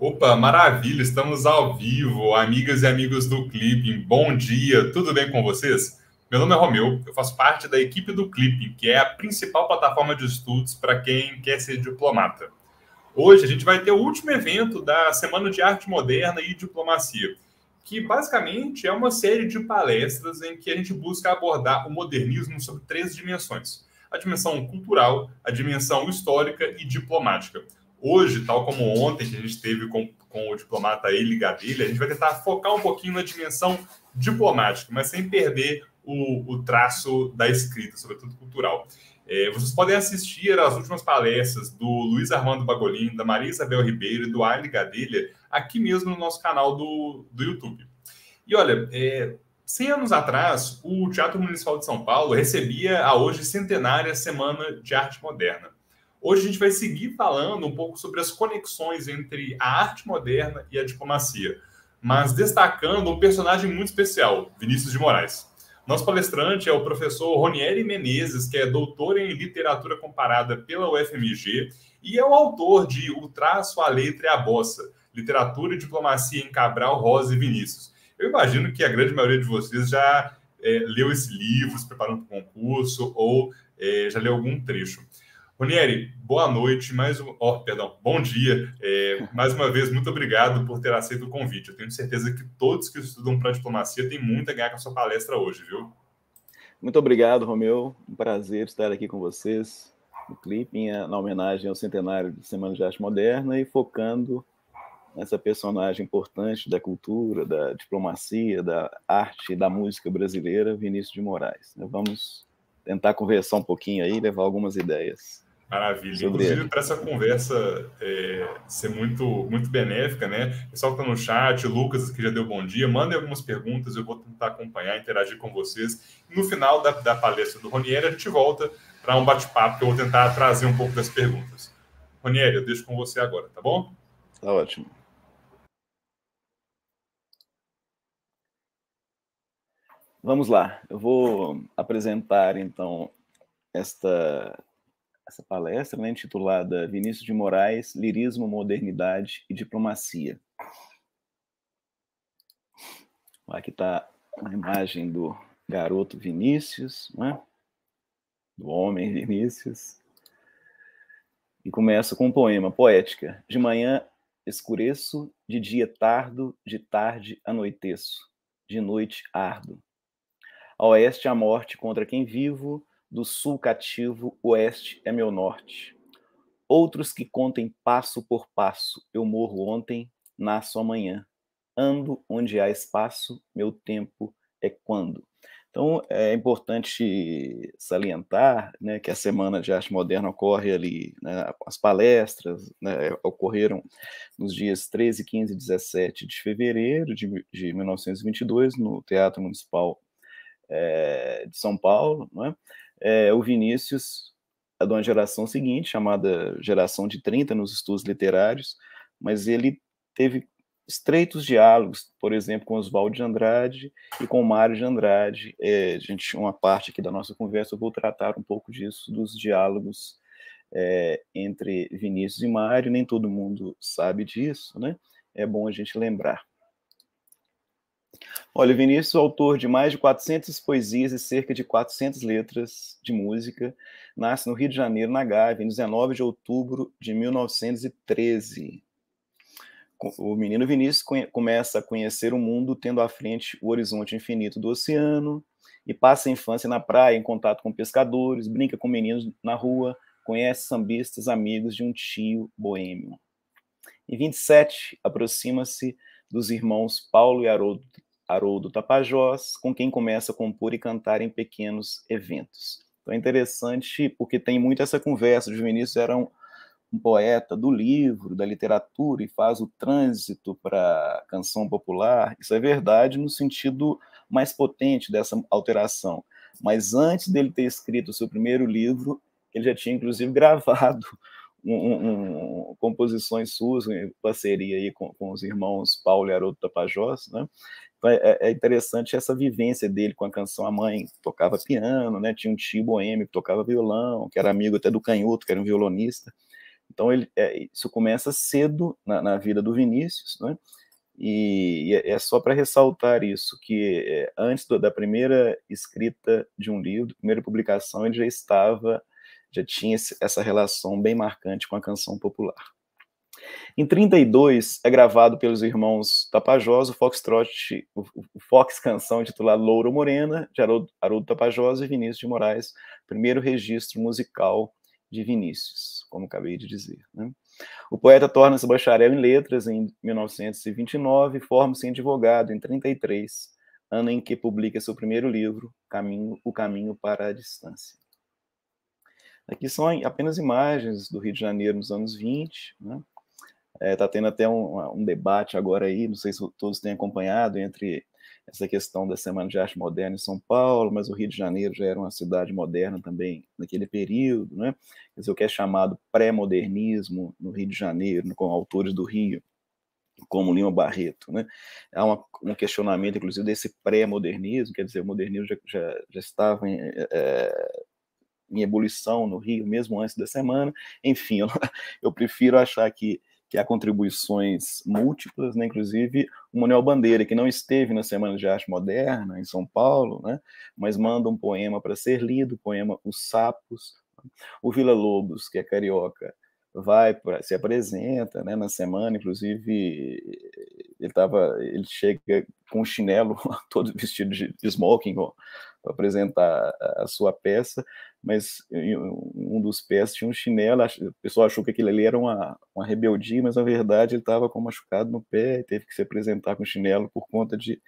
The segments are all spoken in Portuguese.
Opa, maravilha! Estamos ao vivo, amigas e amigos do Clipping. Bom dia, tudo bem com vocês? Meu nome é Romeu, eu faço parte da equipe do Clipping, que é a principal plataforma de estudos para quem quer ser diplomata. Hoje a gente vai ter o último evento da Semana de Arte Moderna e Diplomacia, que basicamente é uma série de palestras em que a gente busca abordar o modernismo sobre três dimensões: a dimensão cultural, a dimensão histórica e diplomática. Hoje, tal como ontem, que a gente teve com, com o diplomata Eli Gadelha, a gente vai tentar focar um pouquinho na dimensão diplomática, mas sem perder o, o traço da escrita, sobretudo cultural. É, vocês podem assistir às últimas palestras do Luiz Armando Bagolin, da Maria Isabel Ribeiro e do Ali Gadelha aqui mesmo no nosso canal do, do YouTube. E olha, é, 100 anos atrás, o Teatro Municipal de São Paulo recebia a hoje centenária Semana de Arte Moderna. Hoje a gente vai seguir falando um pouco sobre as conexões entre a arte moderna e a diplomacia, mas destacando um personagem muito especial, Vinícius de Moraes. Nosso palestrante é o professor Ronieri Menezes, que é doutor em literatura comparada pela UFMG e é o autor de O Traço, a Letra e a Bossa, Literatura e Diplomacia em Cabral, Rosa e Vinícius. Eu imagino que a grande maioria de vocês já é, leu esse livro, se preparando para o concurso ou é, já leu algum trecho. Ronieri, boa noite, mais um, oh, perdão, bom dia. É, mais uma vez, muito obrigado por ter aceito o convite. Eu tenho certeza que todos que estudam para diplomacia têm muito a ganhar com a sua palestra hoje, viu? Muito obrigado, Romeu. Um prazer estar aqui com vocês no clipe, na homenagem ao centenário de Semana de Arte Moderna e focando essa personagem importante da cultura, da diplomacia, da arte e da música brasileira, Vinícius de Moraes. Então, vamos tentar conversar um pouquinho aí, levar algumas ideias. Maravilha. Sobre Inclusive, para essa conversa é, ser muito, muito benéfica, né? O pessoal que está no chat, o Lucas, que já deu bom dia, mandem algumas perguntas, eu vou tentar acompanhar, interagir com vocês. no final da, da palestra do Ronieri, a gente volta para um bate-papo, que eu vou tentar trazer um pouco das perguntas. Ronieri, eu deixo com você agora, tá bom? Tá ótimo. Vamos lá, eu vou apresentar então esta essa palestra, né, intitulada Vinícius de Moraes, Lirismo, Modernidade e Diplomacia. Aqui está a imagem do garoto Vinícius, né? do homem Vinícius, e começa com um poema, poética. De manhã escureço, de dia tardo, de tarde anoiteço, de noite ardo. A oeste a morte contra quem vivo, do sul cativo, oeste é meu norte. Outros que contem passo por passo, eu morro ontem, nasço amanhã. Ando onde há espaço, meu tempo é quando. Então, é importante salientar né, que a Semana de Arte Moderna ocorre ali, né, as palestras né, ocorreram nos dias 13, 15 e 17 de fevereiro de, de 1922, no Teatro Municipal é, de São Paulo, né, é, o Vinícius é de uma geração seguinte, chamada geração de 30 nos estudos literários, mas ele teve estreitos diálogos, por exemplo, com Oswaldo de Andrade e com Mário de Andrade. É, a gente tinha uma parte aqui da nossa conversa, eu vou tratar um pouco disso, dos diálogos é, entre Vinícius e Mário, nem todo mundo sabe disso, né? É bom a gente lembrar. Olha, o Vinícius é autor de mais de 400 poesias e cerca de 400 letras de música. Nasce no Rio de Janeiro, na Gávea, em 19 de outubro de 1913. O menino Vinícius começa a conhecer o mundo tendo à frente o horizonte infinito do oceano e passa a infância na praia, em contato com pescadores, brinca com meninos na rua, conhece sambistas amigos de um tio boêmio. Em 27, aproxima-se dos irmãos Paulo e Haroldo Haroldo Tapajós, com quem começa a compor e cantar em pequenos eventos. Então é interessante porque tem muito essa conversa. O Vinícius era um, um poeta do livro, da literatura, e faz o trânsito para a canção popular. Isso é verdade no sentido mais potente dessa alteração. Mas antes dele ter escrito o seu primeiro livro, ele já tinha inclusive gravado um, um, um, composições suas, em parceria aí com, com, os irmãos Paulo e Haroldo Tapajós, né? É, é, interessante essa vivência dele com a canção. A mãe tocava piano, né? tinha um tio boêmio que tocava violão, que era amigo até do Canhoto, que era um violonista. Então, ele, é, isso começa cedo na, na, vida do Vinícius, né? e, e é, é só para ressaltar isso, que é, antes do, da primeira escrita de um livro, primeira publicação, ele já estava, já tinha esse, essa relação bem marcante com a canção popular. Em 32 é gravado pelos irmãos Tapajós o Foxtrot, o, o Fox canção titulada Louro Morena, de Haroldo, Haroldo Tapajós e Vinícius de Moraes, primeiro registro musical de Vinícius, como acabei de dizer. Né? O poeta torna-se bacharel em letras em 1929 e forma-se em advogado em 33, ano em que publica seu primeiro livro, Caminho, O Caminho para a Distância. Aqui são apenas imagens do Rio de Janeiro nos anos 20, né? Está é, tá tendo até um, um, debate agora aí, não sei se todos têm acompanhado, entre essa questão da Semana de Arte Moderna em São Paulo, mas o Rio de Janeiro já era uma cidade moderna também naquele período, né? Quer dizer, o que é chamado pré-modernismo no Rio de Janeiro, com autores do Rio, como Lima Barreto, né? Há uma, um questionamento, inclusive, desse pré-modernismo, quer dizer, o modernismo já, já, já estava em, é, é em ebulição no Rio, mesmo antes da semana. Enfim, eu, eu prefiro achar que que há contribuições múltiplas, né? inclusive o Manuel Bandeira, que não esteve na Semana de Arte Moderna, em São Paulo, né? mas manda um poema para ser lido, o poema Os Sapos. O Vila Lobos, que é carioca, vai pra, se apresenta né, na semana inclusive ele tava ele chega com chinelo todo vestido de, smoking ó, para apresentar a sua peça, mas um dos pés tinha um chinelo, o pessoal achou que aquilo ali era uma, uma rebeldia, mas na verdade ele estava com machucado no pé e teve que se apresentar com chinelo por conta de,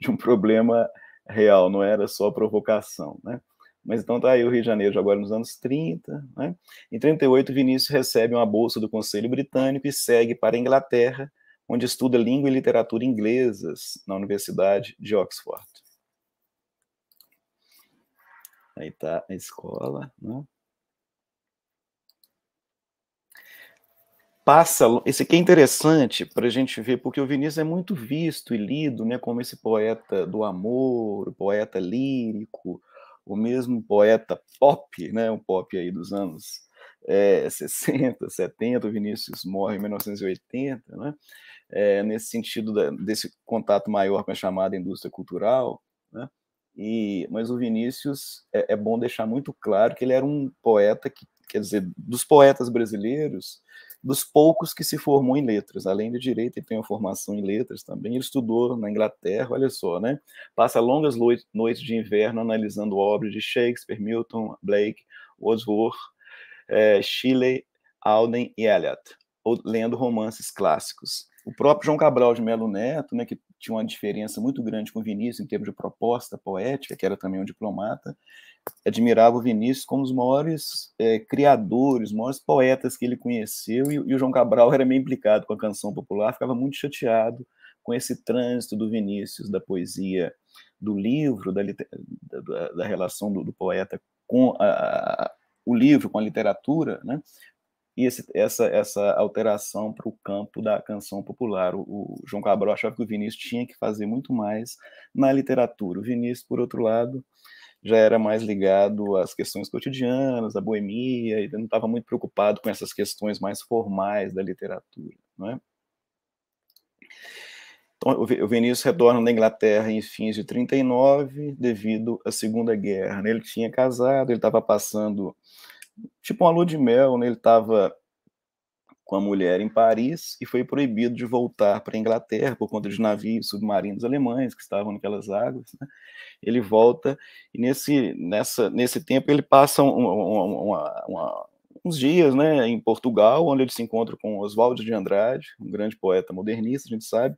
de um problema real, não era só provocação, né? Mas então tá aí o Rio de Janeiro, agora nos anos 30, né? Em 38, Vinícius recebe uma bolsa do Conselho Britânico e segue para a Inglaterra, onde estuda língua e literatura inglesas na Universidade de Oxford. Aí tá a escola, né? Passa, esse aqui é interessante para a gente ver, porque o Vinícius é muito visto e lido né, como esse poeta do amor, poeta lírico, o mesmo poeta pop, né, um pop aí dos anos é, 60, 70, o Vinícius morre em 1980, né, é, nesse sentido da, desse contato maior com a chamada indústria cultural, né, e, mas o Vinícius é, é, bom deixar muito claro que ele era um poeta que, quer dizer, dos poetas brasileiros, dos poucos que se formou em letras. Além de direito, ele tem uma formação em letras também. Ele estudou na Inglaterra, olha só, né? Passa longas noites de inverno analisando obras de Shakespeare, Milton, Blake, Wordsworth, é, Shelley, Alden e Eliot, ou, lendo romances clássicos. O próprio João Cabral de Melo Neto, né, que tinha uma diferença muito grande com o Vinícius em termos de proposta poética, que era também um diplomata, admirava o Vinícius como os maiores é, criadores, os maiores poetas que ele conheceu, e, e, o João Cabral era meio implicado com a canção popular, ficava muito chateado com esse trânsito do Vinícius, da poesia, do livro, da, da, da relação do, do, poeta com a, a, o livro, com a literatura, né? e esse, essa, essa alteração para o campo da canção popular. O, o, João Cabral achava que o Vinícius tinha que fazer muito mais na literatura. O Vinícius, por outro lado, já era mais ligado às questões cotidianas, à boemia, e não estava muito preocupado com essas questões mais formais da literatura. Não é? Então, o Vinícius retorna da Inglaterra em fins de 39, devido à Segunda Guerra. Né? Ele tinha casado, ele estava passando tipo uma lua de mel, né? Ele estava com a mulher em Paris e foi proibido de voltar para a Inglaterra por conta de navios submarinos alemães que estavam naquelas águas. Né? Ele volta e nesse, nessa, nesse tempo ele passa um, um, uma, uma, uns dias né, em Portugal, onde ele se encontra com Oswaldo de Andrade, um grande poeta modernista, a gente sabe,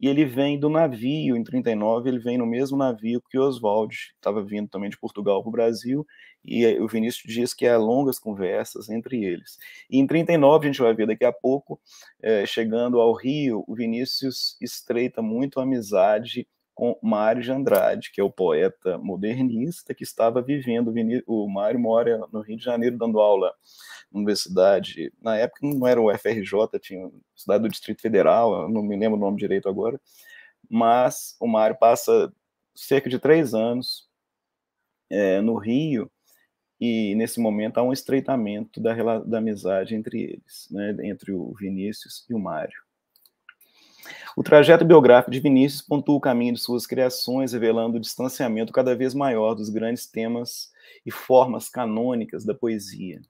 e ele vem do navio, em 39, ele vem no mesmo navio que Oswald, estava vindo também de Portugal para o Brasil, e o Vinícius diz que há longas conversas entre eles. E em 39, a gente vai ver daqui a pouco, eh, chegando ao Rio, o Vinícius estreita muito a amizade com Mário de Andrade, que é o poeta modernista que estava vivendo. O Mário mora no Rio de Janeiro, dando aula na universidade. Na época não era o FRJ, tinha cidade do Distrito Federal, não me lembro o nome direito agora. Mas o Mário passa cerca de três anos é, no Rio e nesse momento há um estreitamento da, da amizade entre eles, né, entre o Vinícius e o Mário. O trajeto biográfico de Vinícius pontua o caminho de suas criações, revelando o distanciamento cada vez maior dos grandes temas e formas canônicas da poesia.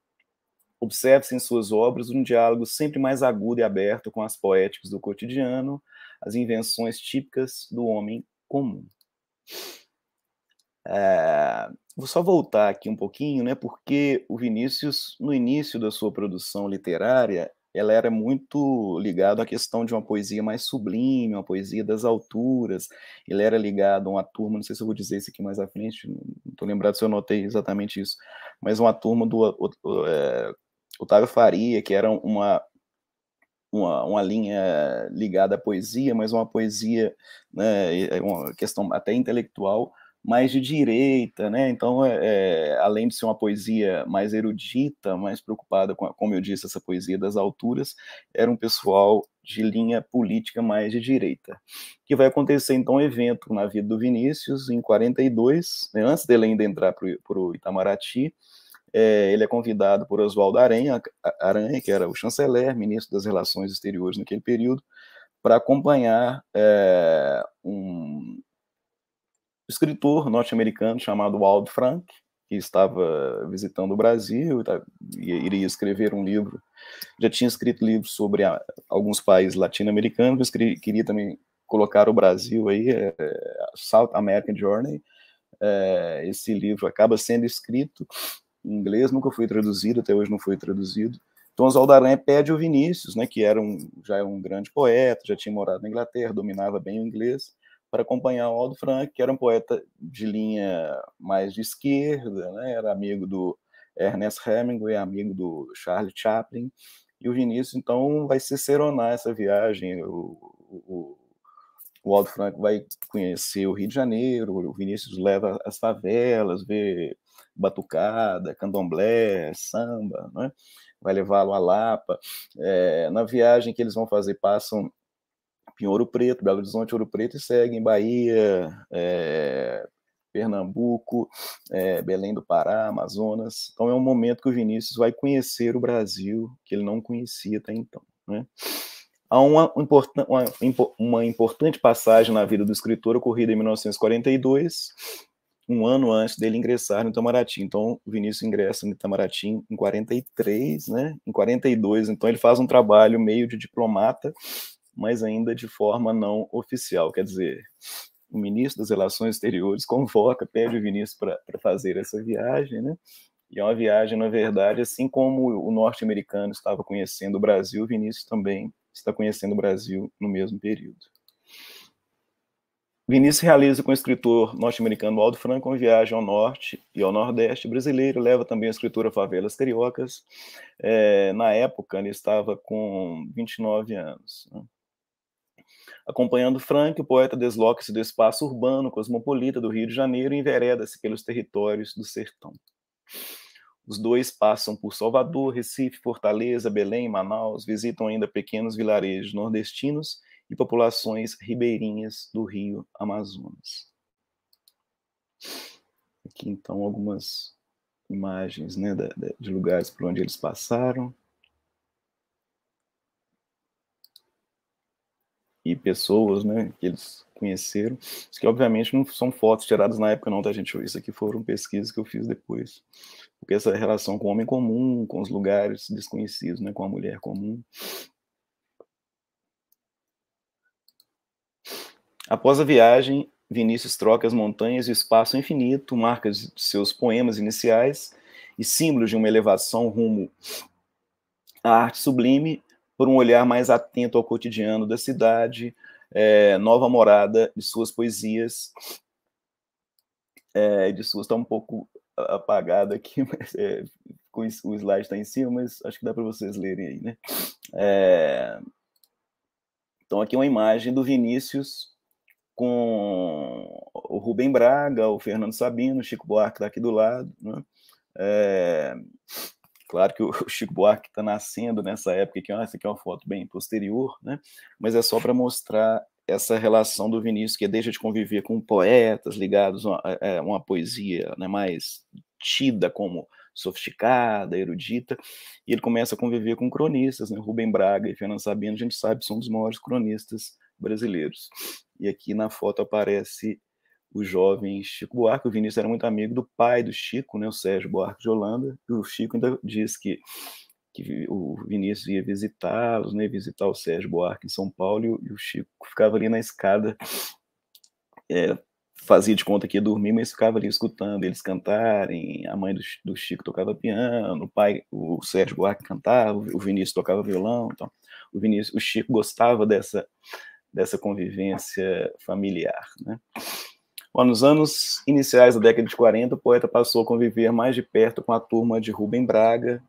Observe-se em suas obras um diálogo sempre mais agudo e aberto com as poéticas do cotidiano, as invenções típicas do homem comum. É, vou só voltar aqui um pouquinho, né, porque o Vinícius, no início da sua produção literária, ela era muito ligada à questão de uma poesia mais sublime, uma poesia das alturas. Ele era ligado a uma turma, não sei se eu vou dizer isso aqui mais à frente, não estou lembrado se eu notei exatamente isso, mas uma turma do é, Otávio Faria, que era uma, uma, uma, linha ligada à poesia, mas uma poesia, né, é uma questão até intelectual, mais de direita, né? Então, é, é, além de ser uma poesia mais erudita, mais preocupada com, a, como eu disse, essa poesia das alturas, era um pessoal de linha política mais de direita. Que vai acontecer então um evento na vida do Vinícius em 42, né? antes dele ainda entrar para o Itamaraty. É, ele é convidado por Oswaldo Aranha, Aranha, que era o chanceler, ministro das Relações Exteriores naquele período, para acompanhar é, um, escritor norte-americano chamado Waldo Frank, que estava visitando o Brasil tá, e iria escrever um livro. Já tinha escrito livros sobre a, alguns países latino-americanos, queria também colocar o Brasil aí, é, South American Journey. É, esse livro acaba sendo escrito em inglês, nunca foi traduzido, até hoje não foi traduzido. Então, Oswaldo Aranha pede ao Vinícius, né, que era um, já é um grande poeta, já tinha morado na Inglaterra, dominava bem o inglês, para acompanhar o Aldo Frank, que era um poeta de linha mais de esquerda, né? era amigo do Ernest Hemingway, amigo do Charles Chaplin, e o Vinícius, então, vai ciceronar essa viagem, o, o, o Aldo Frank vai conhecer o Rio de Janeiro, o Vinícius leva as favelas, vê batucada, candomblé, samba, né? vai levá-lo à Lapa, é, na viagem que eles vão fazer, passam em Ouro Preto, Belo Horizonte, Ouro Preto e segue em Bahia, é, Pernambuco, é, Belém do Pará, Amazonas. Então é um momento que o Vinícius vai conhecer o Brasil que ele não conhecia até então. Né? Há uma, uma, uma importante passagem na vida do escritor ocorrida em 1942, um ano antes dele ingressar no Itamaraty. Então, o Vinícius ingressa no Itamaraty em 43, né? Em 42, então ele faz um trabalho meio de diplomata mas ainda de forma não oficial. Quer dizer, o ministro das Relações Exteriores convoca, pede o Vinícius para fazer essa viagem, né? E é uma viagem, na verdade, assim como o norte-americano estava conhecendo o Brasil, o Vinícius também está conhecendo o Brasil no mesmo período. Vinícius realiza com o escritor norte-americano Aldo Franco uma viagem ao norte e ao nordeste brasileiro, leva também a escritora Favelas Cariocas. É, na época, ele estava com 29 anos. Né? Acompanhando Frank, o poeta desloca-se do espaço urbano cosmopolita do Rio de Janeiro e envereda-se pelos territórios do sertão. Os dois passam por Salvador, Recife, Fortaleza, Belém, Manaus, visitam ainda pequenos vilarejos nordestinos e populações ribeirinhas do Rio Amazonas. Aqui então algumas imagens né, de lugares por onde eles passaram. e pessoas, né, que eles conheceram, que obviamente não são fotos tiradas na época não, tá gente? Isso aqui foram pesquisas que eu fiz depois. Porque essa relação com o homem comum, com os lugares desconhecidos, né, com a mulher comum. Após a viagem, Vinícius troca as montanhas e o espaço infinito, marcas de seus poemas iniciais e símbolos de uma elevação rumo à arte sublime, por um olhar mais atento ao cotidiano da cidade, é, nova morada de suas poesias, é, de suas está um pouco apagado aqui, mas é, o slide está em cima, mas acho que dá para vocês lerem aí, né? É, então aqui é uma imagem do Vinícius com o Rubem Braga, o Fernando Sabino, o Chico Buarque está aqui do lado, né? É, Claro que o Chico Buarque está nascendo nessa época, que essa aqui é uma foto bem posterior, né? mas é só para mostrar essa relação do Vinícius, que deixa de conviver com poetas ligados a, a uma poesia né, mais tida como sofisticada, erudita, e ele começa a conviver com cronistas, né? Rubem Braga e Fernando Sabino, a gente sabe, são um dos maiores cronistas brasileiros. E aqui na foto aparece os jovens Chico Buarque. O Vinícius era muito amigo do pai do Chico, né, o Sérgio Buarque de Holanda. E o Chico ainda disse que, que o Vinícius ia visitá-los, né, visitar o Sérgio Buarque em São Paulo, e o Chico ficava ali na escada, é, fazia de conta que ia dormir, mas ficava ali escutando eles cantarem. A mãe do, do Chico tocava piano, o pai, o Sérgio Buarque cantava, o Vinícius tocava violão. Então, o, Vinícius, o Chico gostava dessa dessa convivência familiar, né? Nos anos iniciais da década de 40, o poeta passou a conviver mais de perto com a turma de Rubem Braga,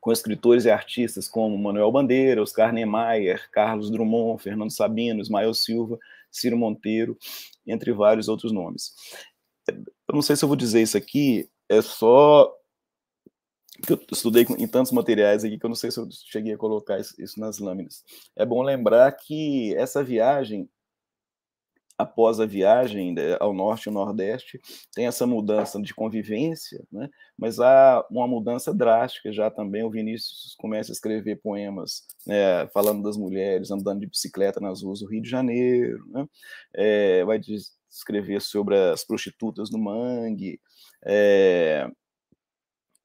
com escritores e artistas como Manuel Bandeira, Oscar Niemeyer, Carlos Drummond, Fernando Sabino, Ismael Silva, Ciro Monteiro, entre vários outros nomes. Eu não sei se eu vou dizer isso aqui, é só que eu estudei em tantos materiais aqui que eu não sei se eu cheguei a colocar isso nas lâminas. É bom lembrar que essa viagem após a viagem né, ao norte e nordeste, tem essa mudança de convivência, né? mas há uma mudança drástica já também. O Vinícius começa a escrever poemas né, falando das mulheres andando de bicicleta nas ruas do Rio de Janeiro, né? é, vai escrever sobre as prostitutas no Mangue, é,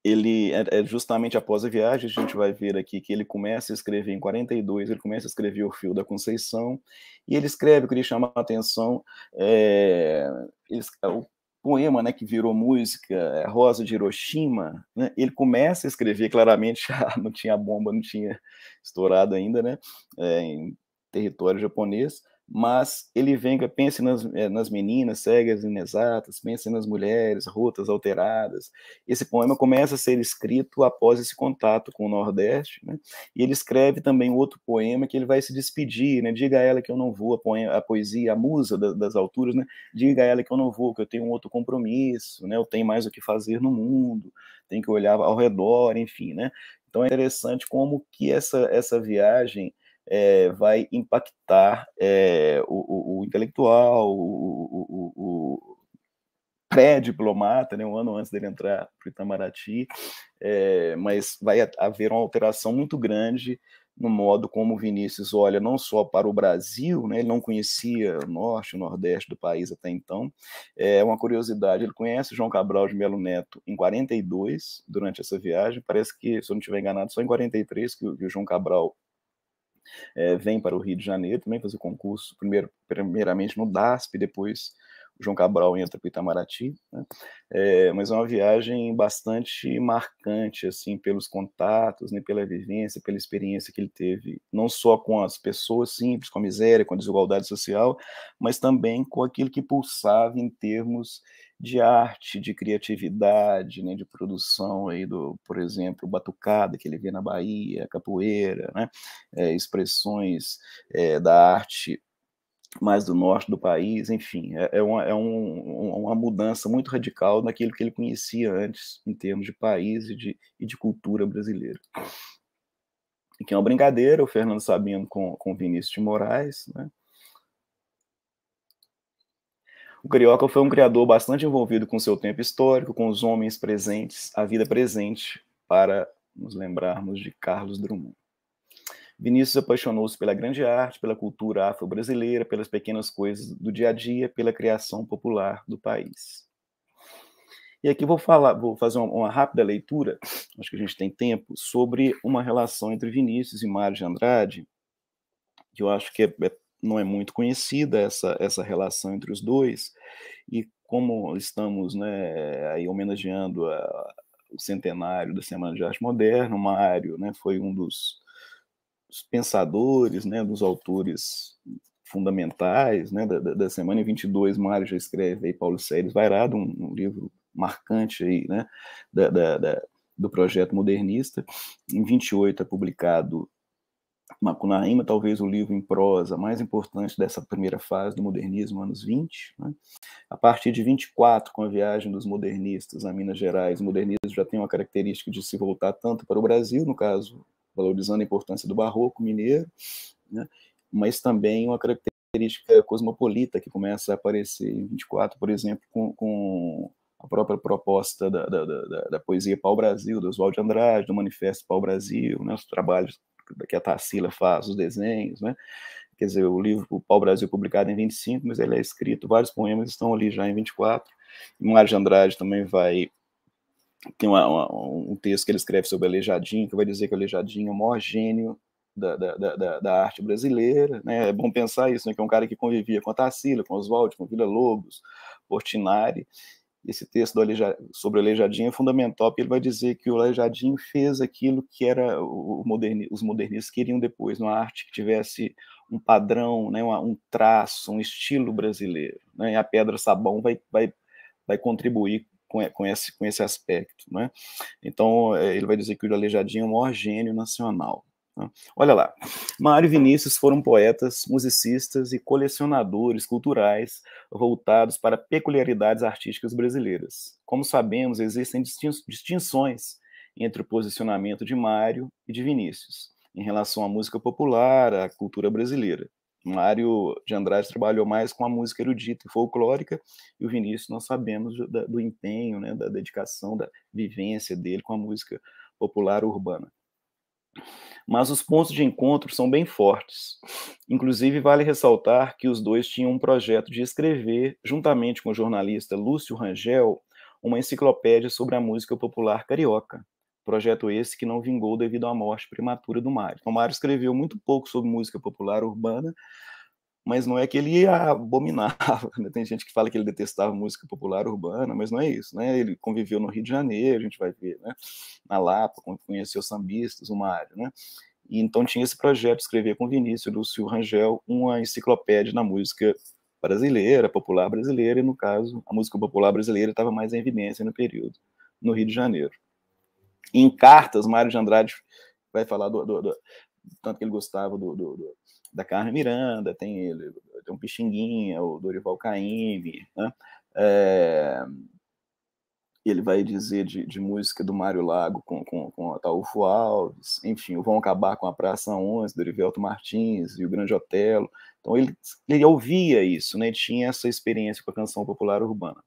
ele é, é, justamente após a viagem, a gente vai ver aqui que ele começa a escrever em 42, ele começa a escrever o fio da Conceição, e ele escreve o que lhe chama a atenção, é, ele, é o poema né, que virou música, é Rosa de Hiroshima, né, ele começa a escrever claramente, já não tinha bomba, não tinha estourado ainda, né, é, em território japonês, mas ele venga, pense nas, eh, nas meninas cegas inexatas, pense nas mulheres, rotas alteradas. Esse poema começa a ser escrito após esse contato com o Nordeste, né? e ele escreve também outro poema que ele vai se despedir, né? diga a ela que eu não vou, a, poema, a poesia, a musa da, das alturas, né? diga a ela que eu não vou, que eu tenho um outro compromisso, né? eu tenho mais o que fazer no mundo, tenho que olhar ao redor, enfim. Né? Então é interessante como que essa, essa viagem é, vai impactar é, o, o, o, intelectual, o, o pré-diplomata, né, um ano antes dele entrar para o Itamaraty, é, mas vai haver uma alteração muito grande no modo como Vinícius olha não só para o Brasil, né, ele não conhecia o norte, o nordeste do país até então. É uma curiosidade, ele conhece João Cabral de Melo Neto em 42, durante essa viagem, parece que, se eu não estiver enganado, só em 43 que o João Cabral é, vem para o Rio de Janeiro também fazer concurso, primeiro, primeiramente no DASP, depois o João Cabral entra para Itamaraty, né? é, mas é uma viagem bastante marcante, assim, pelos contatos, né, pela vivência, pela experiência que ele teve, não só com as pessoas simples, com a miséria, com a desigualdade social, mas também com aquilo que pulsava em termos de arte, de criatividade, né, de produção aí do, por exemplo, batucada que ele vê na Bahia, capoeira, né, é, expressões é, da arte mais do norte do país, enfim, é, é uma, é um, uma mudança muito radical naquilo que ele conhecia antes em termos de país e de, e de cultura brasileira. E que é uma brincadeira, o Fernando Sabino com, com Vinícius de Moraes, né? O Carioca foi um criador bastante envolvido com seu tempo histórico, com os homens presentes, a vida presente, para nos lembrarmos de Carlos Drummond. Vinícius apaixonou-se pela grande arte, pela cultura afro-brasileira, pelas pequenas coisas do dia a dia, pela criação popular do país. E aqui vou falar, vou fazer uma, uma, rápida leitura, acho que a gente tem tempo, sobre uma relação entre Vinícius e Mário de Andrade, que eu acho que é, é não é muito conhecida essa, essa relação entre os dois, e como estamos né, aí homenageando a, o centenário da Semana de Arte Moderna, o Mário né, foi um dos, dos pensadores, né, dos autores fundamentais né, da, da Semana, em 22, Mário já escreve aí Paulo Sérgio Vairado, um, um, livro marcante aí, né, da, da, da do projeto modernista. Em 28 é publicado Macunaíma, talvez o livro em prosa mais importante dessa primeira fase do modernismo, anos 20. Né? A partir de 24, com a viagem dos modernistas a Minas Gerais, o modernismo já tem uma característica de se voltar tanto para o Brasil, no caso, valorizando a importância do barroco mineiro, né? mas também uma característica cosmopolita que começa a aparecer em 24, por exemplo, com, com a própria proposta da, da, da, da poesia Pau Brasil, do Oswald de Andrade, do Manifesto Pau Brasil, né, os trabalhos que a Tarsila faz, os desenhos, né? Quer dizer, o livro O Pau Brasil publicado em 25, mas ele é escrito, vários poemas estão ali já em 24. E Mário de Andrade também vai tem uma, uma, um texto que ele escreve sobre Aleijadinho, que vai dizer que o Aleijadinho é o maior gênio da, da, da, da, arte brasileira. Né? É bom pensar isso, né? que é um cara que convivia com a Tarsila, com Oswald, com Vila Lobos, Portinari, esse texto Aleja, sobre o Aleijadinho é fundamental, porque ele vai dizer que o Aleijadinho fez aquilo que era moderni, os modernistas queriam depois, uma arte que tivesse um padrão, né, um traço, um estilo brasileiro. Né, e a Pedra Sabão vai, vai, vai contribuir com, com, esse, com esse aspecto. Né? Então, eh, ele vai dizer que o Aleijadinho é o maior gênio nacional. Né? Olha lá, Mário e Vinícius foram poetas, musicistas e colecionadores culturais voltados para peculiaridades artísticas brasileiras. Como sabemos, existem distinções entre o posicionamento de Mário e de Vinícius em relação à música popular, à cultura brasileira. Mário de Andrade trabalhou mais com a música erudita e folclórica, e o Vinícius nós sabemos do, empenho, né, da dedicação, da vivência dele com a música popular urbana. Mas os pontos de encontro são bem fortes. Inclusive, vale ressaltar que os dois tinham um projeto de escrever, juntamente com o jornalista Lúcio Rangel, uma enciclopédia sobre a música popular carioca. Projeto esse que não vingou devido à morte prematura do Mário. Então, o Mário escreveu muito pouco sobre música popular urbana, mas não é que ele abominava. Né? Tem gente que fala que ele detestava música popular urbana, mas não é isso. Né? Ele conviveu no Rio de Janeiro, a gente vai ver, né? na Lapa, conheceu sambistas, o Mário. Né? E, então tinha esse projeto de escrever com Vinícius Lúcio Rangel uma enciclopédia na música brasileira, popular brasileira, e no caso, a música popular brasileira estava mais em evidência no período, no Rio de Janeiro. Em cartas, Mário de Andrade vai falar do, do, do tanto que ele gostava do, do da Carmen Miranda, tem ele, tem um Pixinguinha, o Dorival Caymmi, né? É, ele vai dizer de, de, música do Mário Lago com, com, com Ataúfo Alves, enfim, Vão Acabar com a Praça 11, do Martins e o Grande Otelo. Então ele, ele ouvia isso, né? tinha essa experiência com a canção popular urbana,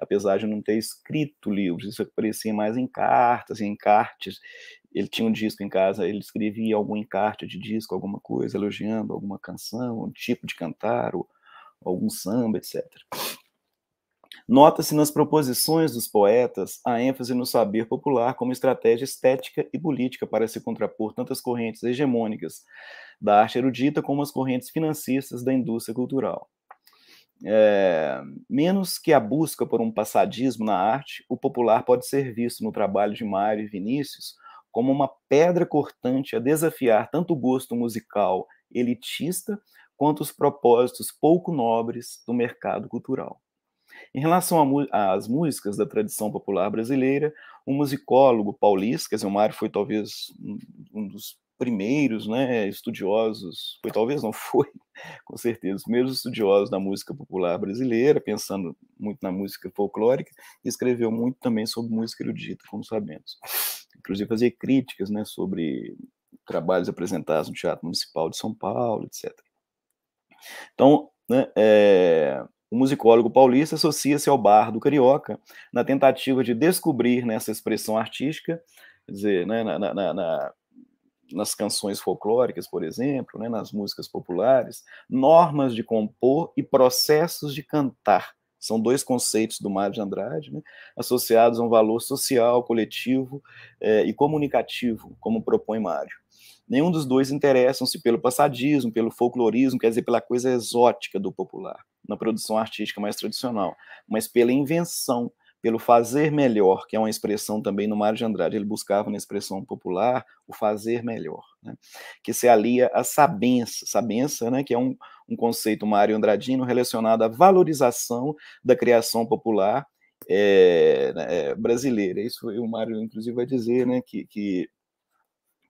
apesar de não ter escrito livros, isso aparecia mais em cartas, em cartes, ele tinha um disco em casa, ele escrevia algum encarte de disco, alguma coisa, elogiando alguma canção, um tipo de cantar, ou, algum samba, etc. Nota-se nas proposições dos poetas a ênfase no saber popular como estratégia estética e política para se contrapor tantas correntes hegemônicas da arte erudita como as correntes financistas da indústria cultural. É, menos que a busca por um passadismo na arte, o popular pode ser visto no trabalho de Mário e Vinícius como uma pedra cortante a desafiar tanto o gosto musical elitista quanto os propósitos pouco nobres do mercado cultural. Em relação às músicas da tradição popular brasileira, o musicólogo paulista, quer dizer, o Mário foi talvez um dos primeiros né, estudiosos, foi talvez não foi, com certeza, os primeiros estudiosos da música popular brasileira, pensando muito na música folclórica, escreveu muito também sobre música erudita, como sabemos inclusive fazia críticas né, sobre trabalhos apresentados no Teatro Municipal de São Paulo, etc. Então, né, é, o musicólogo paulista associa-se ao bar do carioca na tentativa de descobrir nessa né, expressão artística, quer dizer, né, na, na, na, nas canções folclóricas, por exemplo, né, nas músicas populares, normas de compor e processos de cantar são dois conceitos do Mário de Andrade, né, associados a um valor social, coletivo eh, e comunicativo, como propõe Mário. Nenhum dos dois interessam-se pelo passadismo, pelo folclorismo, quer dizer, pela coisa exótica do popular, na produção artística mais tradicional, mas pela invenção, pelo fazer melhor, que é uma expressão também no Mário de Andrade, ele buscava na expressão popular o fazer melhor, né? que se alia à sabença, sabença, né? que é um, um conceito Mário Andradino relacionado à valorização da criação popular é, é, brasileira. Isso o Mário, inclusive, vai dizer né? que, que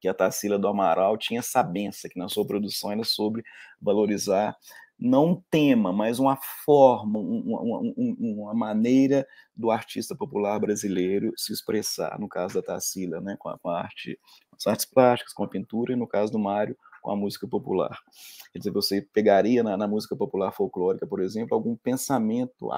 que a Tarsila do Amaral tinha sabença, que na sua produção era sobre valorizar não um tema, mas uma forma, uma, uma, uma, maneira do artista popular brasileiro se expressar, no caso da Tarsila, né, com a arte, as artes plásticas, com a pintura, e no caso do Mário, com a música popular. Quer dizer, você pegaria na, na música popular folclórica, por exemplo, algum pensamento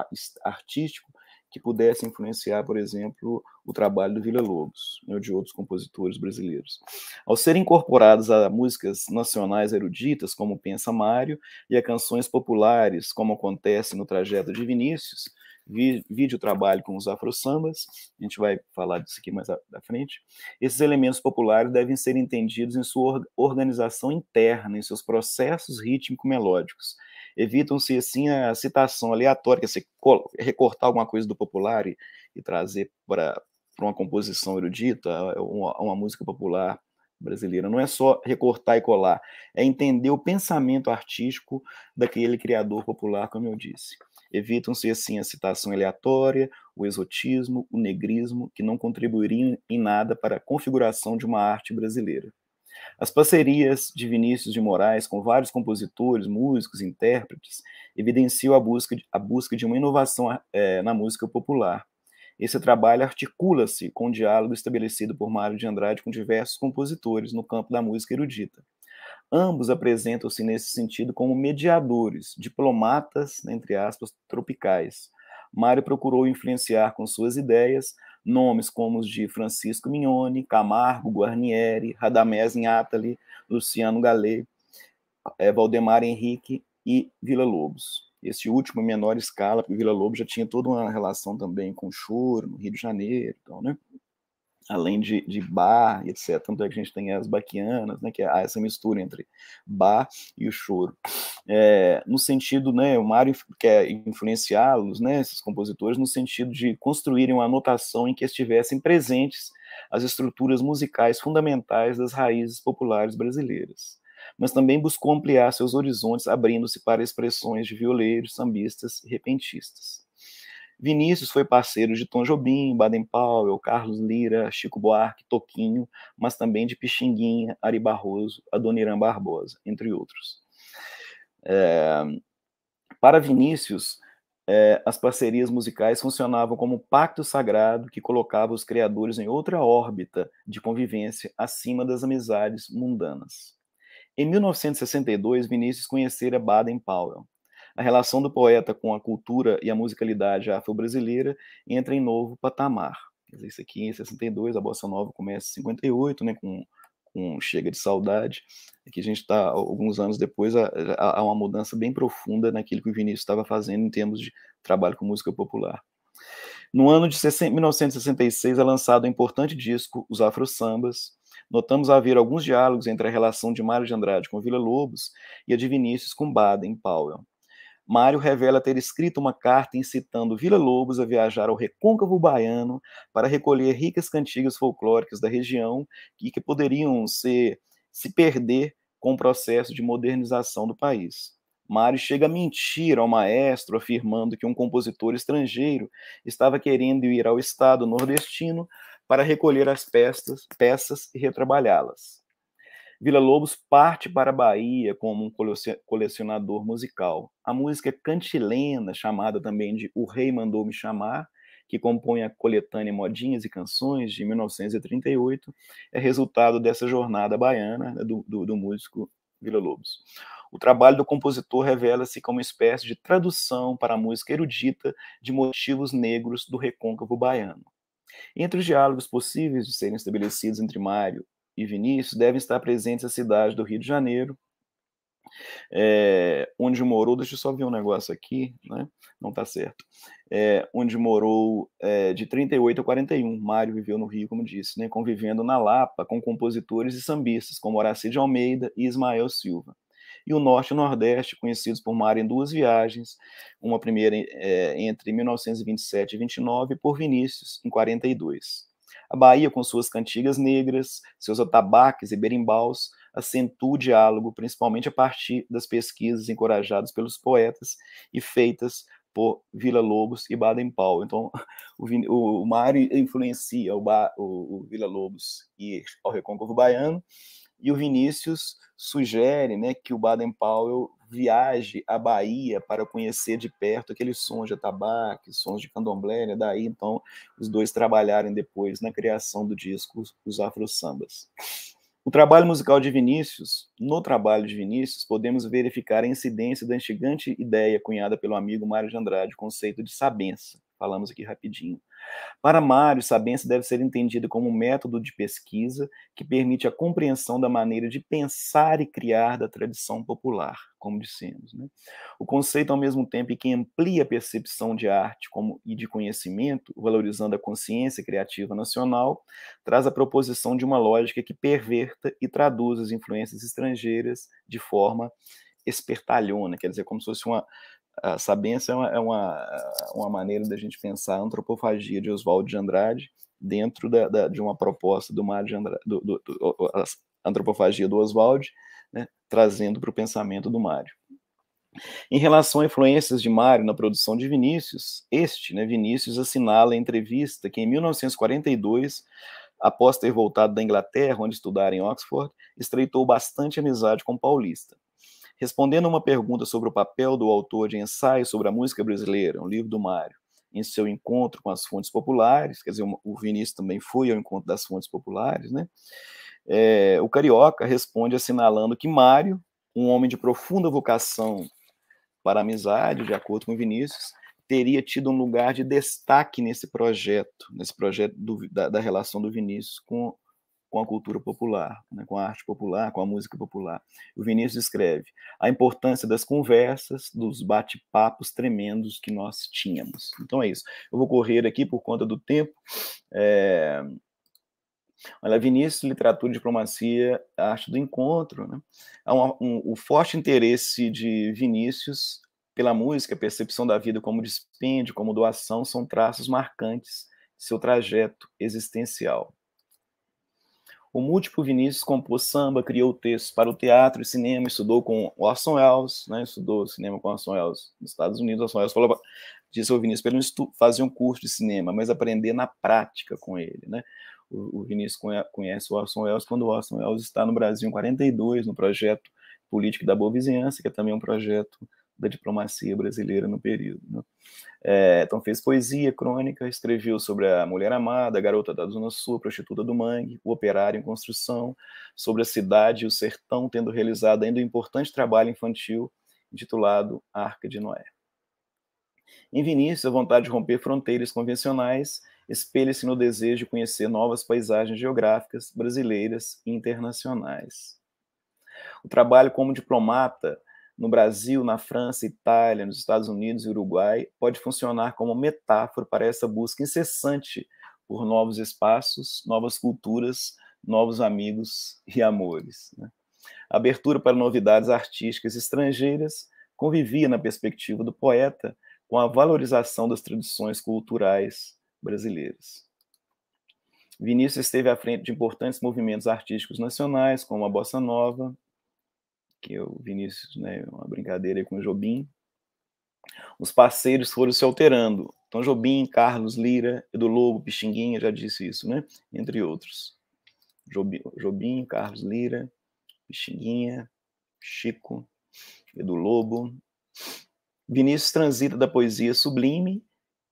artístico que pudesse influenciar, por exemplo, o trabalho do Vila Lobos né, ou de outros compositores brasileiros. Ao serem incorporados a músicas nacionais eruditas, como Pensa Mário, e a canções populares, como acontece no trajeto de Vinícius, vídeo trabalho com os afro-sambas, a gente vai falar disso aqui mais à frente, esses elementos populares devem ser entendidos em sua organização interna, em seus processos rítmico-melódicos, evitam-se assim a citação aleatória, se recortar alguma coisa do popular e, e trazer para uma composição erudita, é uma, uma música popular brasileira. Não é só recortar e colar, é entender o pensamento artístico daquele criador popular, como eu disse. Evitam-se, assim, a citação aleatória, o exotismo, o negrismo, que não contribuiriam em nada para a configuração de uma arte brasileira. As parcerias de Vinícius de Moraes com vários compositores, músicos, intérpretes evidenciam a busca de, a busca de uma inovação é, na música popular. Esse trabalho articula-se com o um diálogo estabelecido por Mário de Andrade com diversos compositores no campo da música erudita. Ambos apresentam-se nesse sentido como mediadores, diplomatas, entre aspas, tropicais. Mário procurou influenciar com suas ideias nomes como os de Francisco Mignoni, Camargo, Guarnieri, Radamés Inátali, Luciano Galê, é, Valdemar Henrique e Vila Lobos. Este último em menor escala, porque Vila Lobos já tinha toda uma relação também com o choro no Rio de Janeiro, então, né? além de, de bar, etc. Tanto é que a gente tem as baquianas, né, que há é ah, essa mistura entre bar e o choro. É, no sentido, né, o Mário quer influenciá-los, né, esses compositores, no sentido de construírem uma notação em que estivessem presentes as estruturas musicais fundamentais das raízes populares brasileiras. Mas também buscou ampliar seus horizontes, abrindo-se para expressões de violeiros, sambistas e repentistas. Vinícius foi parceiro de Tom Jobim, Baden Powell, Carlos Lira, Chico Buarque, Toquinho, mas também de Pixinguinha, Ari Barroso, Adoniran Barbosa, entre outros. É, para Vinícius, é, as parcerias musicais funcionavam como um pacto sagrado que colocava os criadores em outra órbita de convivência acima das amizades mundanas. Em 1962, Vinícius conhecera Baden Powell a relação do poeta com a cultura e a musicalidade afro-brasileira entra em novo patamar. isso aqui em 62, a Bossa Nova começa em 58, né, com, com Chega de Saudade, que a gente está, alguns anos depois, há uma mudança bem profunda naquilo que o Vinícius estava fazendo em termos de trabalho com música popular. No ano de 1966 é lançado o um importante disco Os Afro Sambas. Notamos haver alguns diálogos entre a relação de Mário de Andrade com Vila Lobos e a de Vinícius com Baden Powell. Mário revela ter escrito uma carta incitando Vila lobos a viajar ao recôncavo baiano para recolher ricas cantigas folclóricas da região e que poderiam se perder com o processo de modernização do país. Mário chega a mentir ao maestro, afirmando que um compositor estrangeiro estava querendo ir ao estado nordestino para recolher as peças, peças e retrabalhá-las. Vila Lobos parte para a Bahia como um colecionador musical. A música é cantilena, chamada também de O Rei Mandou Me Chamar, que compõe a coletânea Modinhas e Canções de 1938, é resultado dessa jornada baiana né, do, do, do músico Vila Lobos. O trabalho do compositor revela-se como uma espécie de tradução para a música erudita de motivos negros do recôncavo baiano. Entre os diálogos possíveis de serem estabelecidos entre Mário e Vinícius devem estar presentes na cidade do Rio de Janeiro, é, onde morou, deixa eu só ver um negócio aqui, né? não está certo, é, onde morou é, de 38 a 41, Mário viveu no Rio, como disse, né? convivendo na Lapa com compositores e sambistas, como Horácio de Almeida e Ismael Silva. E o Norte e o Nordeste, conhecidos por Mário em duas viagens, uma primeira é, entre 1927 e 29 e por Vinícius, em 42. A Bahia, com suas cantigas negras, seus atabaques e berimbaus, acentua o diálogo, principalmente a partir das pesquisas encorajadas pelos poetas e feitas por Vila Lobos e Baden Powell. Então, o, o, o Mário influencia o, o, o Vila Lobos e o Recôncavo Baiano, e o Vinícius sugere né, que o Baden Powell viaje à Bahia para conhecer de perto aqueles sons de atabaque, sons de candomblé, né? daí então os dois trabalharem depois na criação do disco Os Afro Sambas. O trabalho musical de Vinícius, no trabalho de Vinícius, podemos verificar a incidência da instigante ideia cunhada pelo amigo Mário de Andrade, o conceito de sabença, falamos aqui rapidinho. Para Mário, sabença deve ser entendida como um método de pesquisa que permite a compreensão da maneira de pensar e criar da tradição popular, como dissemos. Né? O conceito, ao mesmo tempo, que amplia a percepção de arte como, e de conhecimento, valorizando a consciência criativa nacional, traz a proposição de uma lógica que perverta e traduz as influências estrangeiras de forma espertalhona, quer dizer, como se fosse uma a sabença é uma, é uma, uma maneira da gente pensar a antropofagia de Oswaldo de Andrade dentro da, da, de uma proposta do Mário de Andrade, do, do, do, a antropofagia do Oswald, né, trazendo para o pensamento do Mário. Em relação a influências de Mário na produção de Vinícius, este, né, Vinícius assinala em entrevista que em 1942, após ter voltado da Inglaterra, onde estudara em Oxford, estreitou bastante amizade com Paulista. Respondendo a uma pergunta sobre o papel do autor de ensaios sobre a música brasileira, um livro do Mário, em seu encontro com as fontes populares, quer dizer, o Vinícius também foi ao encontro das fontes populares, né? É, o Carioca responde assinalando que Mário, um homem de profunda vocação para amizade, de acordo com Vinícius, teria tido um lugar de destaque nesse projeto, nesse projeto do, da, da, relação do Vinícius com com a cultura popular, né, com a arte popular, com a música popular. O Vinícius escreve a importância das conversas, dos bate-papos tremendos que nós tínhamos. Então é isso. Eu vou correr aqui por conta do tempo. É... Olha, Vinícius, literatura, diplomacia, arte do encontro. Né? Há um, um, o forte interesse de Vinícius pela música, a percepção da vida como dispêndio, como doação, são traços marcantes de seu trajeto existencial. O múltiplo Vinícius compôs samba, criou textos para o teatro e cinema, estudou com Orson Welles, né? estudou cinema com Orson Welles nos Estados Unidos. Orson Welles falou, disse ao Vinícius para ele fazer um curso de cinema, mas aprender na prática com ele. Né? O, o Vinícius conhece o Orson Welles quando o Orson Welles está no Brasil em 42, no projeto político da Boa Vizinhança, que é também um projeto da diplomacia brasileira no período. Né? É, então fez poesia, crônica, escreveu sobre a mulher amada, a garota da Zona Sul, a prostituta do Mangue, o operário em construção, sobre a cidade e o sertão, tendo realizado ainda um importante trabalho infantil intitulado Arca de Noé. Em Vinícius, a vontade de romper fronteiras convencionais espelha-se no desejo de conhecer novas paisagens geográficas brasileiras e internacionais. O trabalho como diplomata no Brasil, na França, Itália, nos Estados Unidos e Uruguai, pode funcionar como metáfora para essa busca incessante por novos espaços, novas culturas, novos amigos e amores. Né? A abertura para novidades artísticas estrangeiras convivia na perspectiva do poeta com a valorização das tradições culturais brasileiras. Vinícius esteve à frente de importantes movimentos artísticos nacionais, como a Bossa Nova, que o Vinícius, né, uma brincadeira aí com o Jobim, os parceiros foram se alterando. Então, Jobim, Carlos, Lira, Edu Lobo, Pixinguinha, já disse isso, né? Entre outros. Jobim, Carlos Lira, Pixinguinha, Chico, Edu Lobo. Vinícius transita da poesia sublime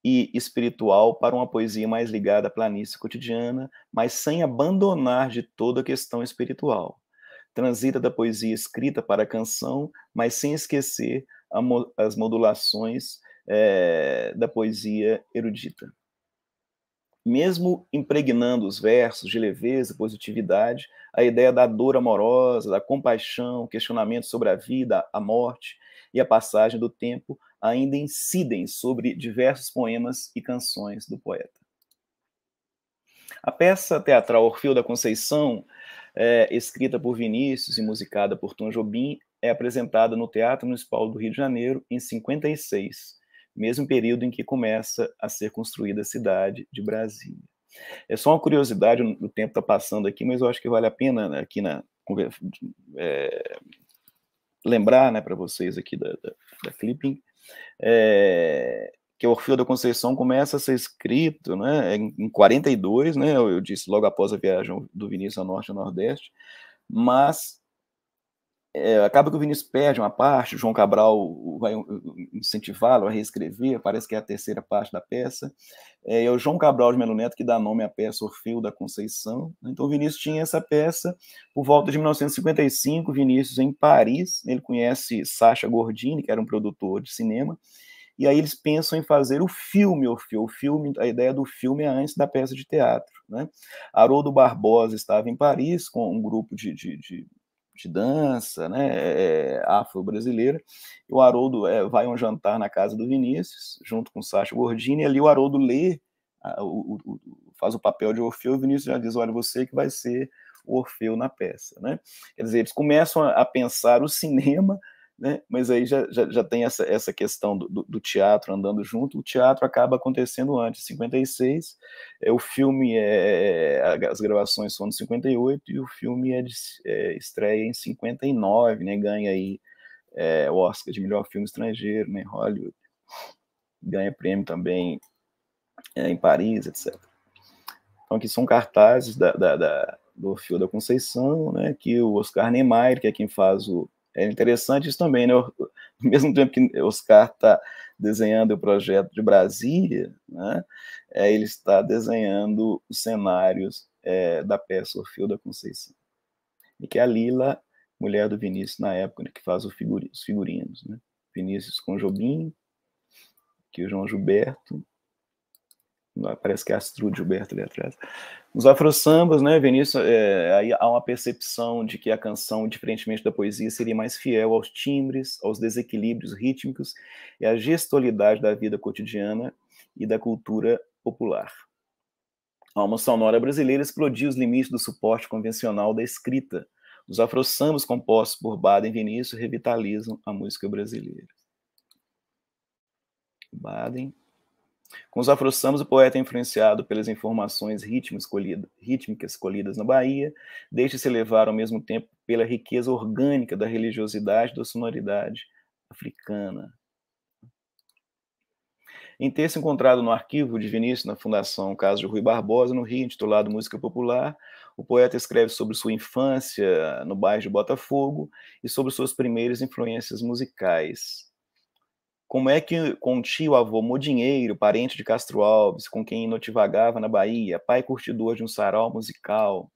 e espiritual para uma poesia mais ligada à planície cotidiana, mas sem abandonar de todo a questão espiritual transita da poesia escrita para a canção, mas sem esquecer mo as modulações é, da poesia erudita. Mesmo impregnando os versos de leveza e positividade, a ideia da dor amorosa, da compaixão, questionamento sobre a vida, a morte e a passagem do tempo ainda incidem sobre diversos poemas e canções do poeta. A peça teatral Orfeu da Conceição é, escrita por Vinícius e musicada por Tom Jobim, é apresentada no Teatro Municipal do Rio de Janeiro em 56, mesmo período em que começa a ser construída a cidade de Brasília. É só uma curiosidade, o tempo está passando aqui, mas eu acho que vale a pena né, aqui na é, lembrar, né, para vocês aqui da, da, da clipping, é, que o Orfeu da Conceição começa a ser escrito né, em 42, né, eu disse logo após a viagem do Vinícius ao Norte e ao Nordeste, mas é, acaba que o Vinícius perde uma parte, João Cabral vai incentivá-lo a reescrever, parece que é a terceira parte da peça. É, é o João Cabral de Melo Neto que dá nome à peça Orfeu da Conceição. Né, então, o Vinícius tinha essa peça por volta de 1955. Vinícius, em Paris, ele conhece Sacha Gordini, que era um produtor de cinema, e aí eles pensam em fazer o filme Orfeu. O filme, a ideia do filme é antes da peça de teatro. Né? Haroldo Barbosa estava em Paris com um grupo de, de, de, de dança né? É, é afro-brasileira, e o Haroldo é, vai a um jantar na casa do Vinícius, junto com o Sacha Gordini, e ali o Haroldo lê, a, o, o, faz o papel de Orfeu, e o Vinícius já diz, olha, você que vai ser o Orfeu na peça. Né? Quer dizer, eles começam a, a pensar o cinema né? mas aí já, já, já tem essa, essa questão do, do, do, teatro andando junto, o teatro acaba acontecendo antes, 56, é, o filme, é, é as gravações são de 58 e o filme é, de, é estreia em 59, né? ganha aí é, o Oscar de melhor filme estrangeiro, né? Hollywood, ganha prêmio também é, em Paris, etc. Então aqui são cartazes da, da, da do Orfeu da Conceição, né? que o Oscar Niemeyer, que é quem faz o é interessante isso também, né? Ao mesmo tempo que Oscar está desenhando o projeto de Brasília, né? É, ele está desenhando os cenários é, da peça Orfeu da Conceição. E que é a Lila, mulher do Vinícius na época, né, que faz os figurinos, né? Vinícius com Jobim, que o João Gilberto, parece que é Astrud, Gilberto ali atrás. Nos afro-sambas, né, Vinícius, é, aí há uma percepção de que a canção, diferentemente da poesia, seria mais fiel aos timbres, aos desequilíbrios rítmicos e à gestualidade da vida cotidiana e da cultura popular. A alma sonora brasileira explodiu os limites do suporte convencional da escrita. Os afro-sambas compostos por Baden e Vinícius revitalizam a música brasileira. Baden com os afro-sambas, o poeta é influenciado pelas informações rítmicas escolhidas na Bahia, deixa-se levar ao mesmo tempo pela riqueza orgânica da religiosidade da sonoridade africana. Em texto encontrado no arquivo de Vinícius na Fundação Caso de Rui Barbosa, no Rio, intitulado Música Popular, o poeta escreve sobre sua infância no bairro de Botafogo e sobre suas primeiras influências musicais como é que com o tio, avô, modinheiro, parente de Castro Alves, com quem notivagava na Bahia, pai curtidor de um sarau musical,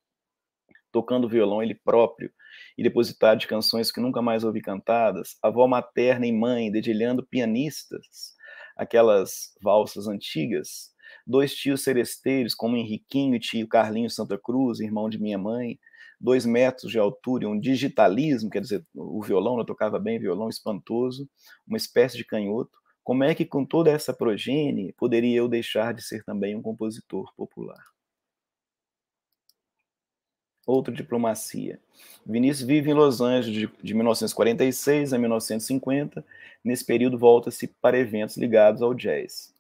tocando violão ele próprio e depositar de canções que nunca mais ouvi cantadas, avó materna e mãe dedilhando pianistas, aquelas valsas antigas, dois tios seresteiros como Henriquinho e tio Carlinho Santa Cruz, irmão de minha mãe, dois metros de altura e um digitalismo, quer dizer, o violão, eu tocava bem violão, espantoso, uma espécie de canhoto. Como é que, com toda essa progênie, poderia eu deixar de ser também um compositor popular? Outra diplomacia. Vinícius vive em Los Angeles de, de 1946 a 1950. Nesse período, volta-se para eventos ligados ao jazz.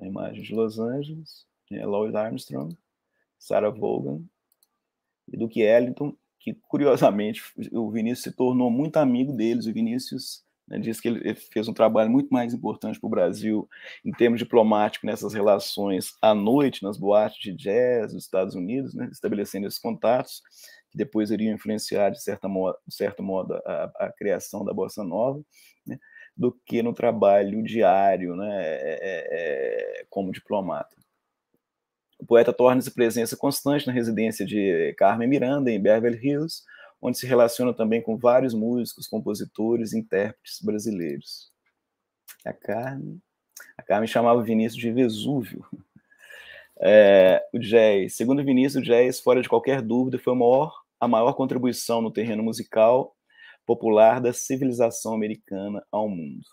A imagem de Los Angeles, é Armstrong, Sarah Vaughan, e do Eliton, que curiosamente o Vinícius se tornou muito amigo deles. O Vinícius né, disse que ele fez um trabalho muito mais importante para o Brasil em termos diplomáticos nessas relações à noite nas boates de jazz dos Estados Unidos, né, estabelecendo esses contatos que depois iriam influenciar de, certa modo, de certo modo a, a criação da bossa nova. Né, do que no trabalho diário, né, é, é, é como diplomata. O poeta torna-se presença constante na residência de Carmen Miranda, em Beverly Hills, onde se relaciona também com vários músicos, compositores e intérpretes brasileiros. A Carmen, a Carmen chamava Vinícius de Vesúvio. É, o jazz, segundo Vinícius, o jazz, fora de qualquer dúvida, foi a maior, a maior contribuição no terreno musical popular da civilização americana ao mundo.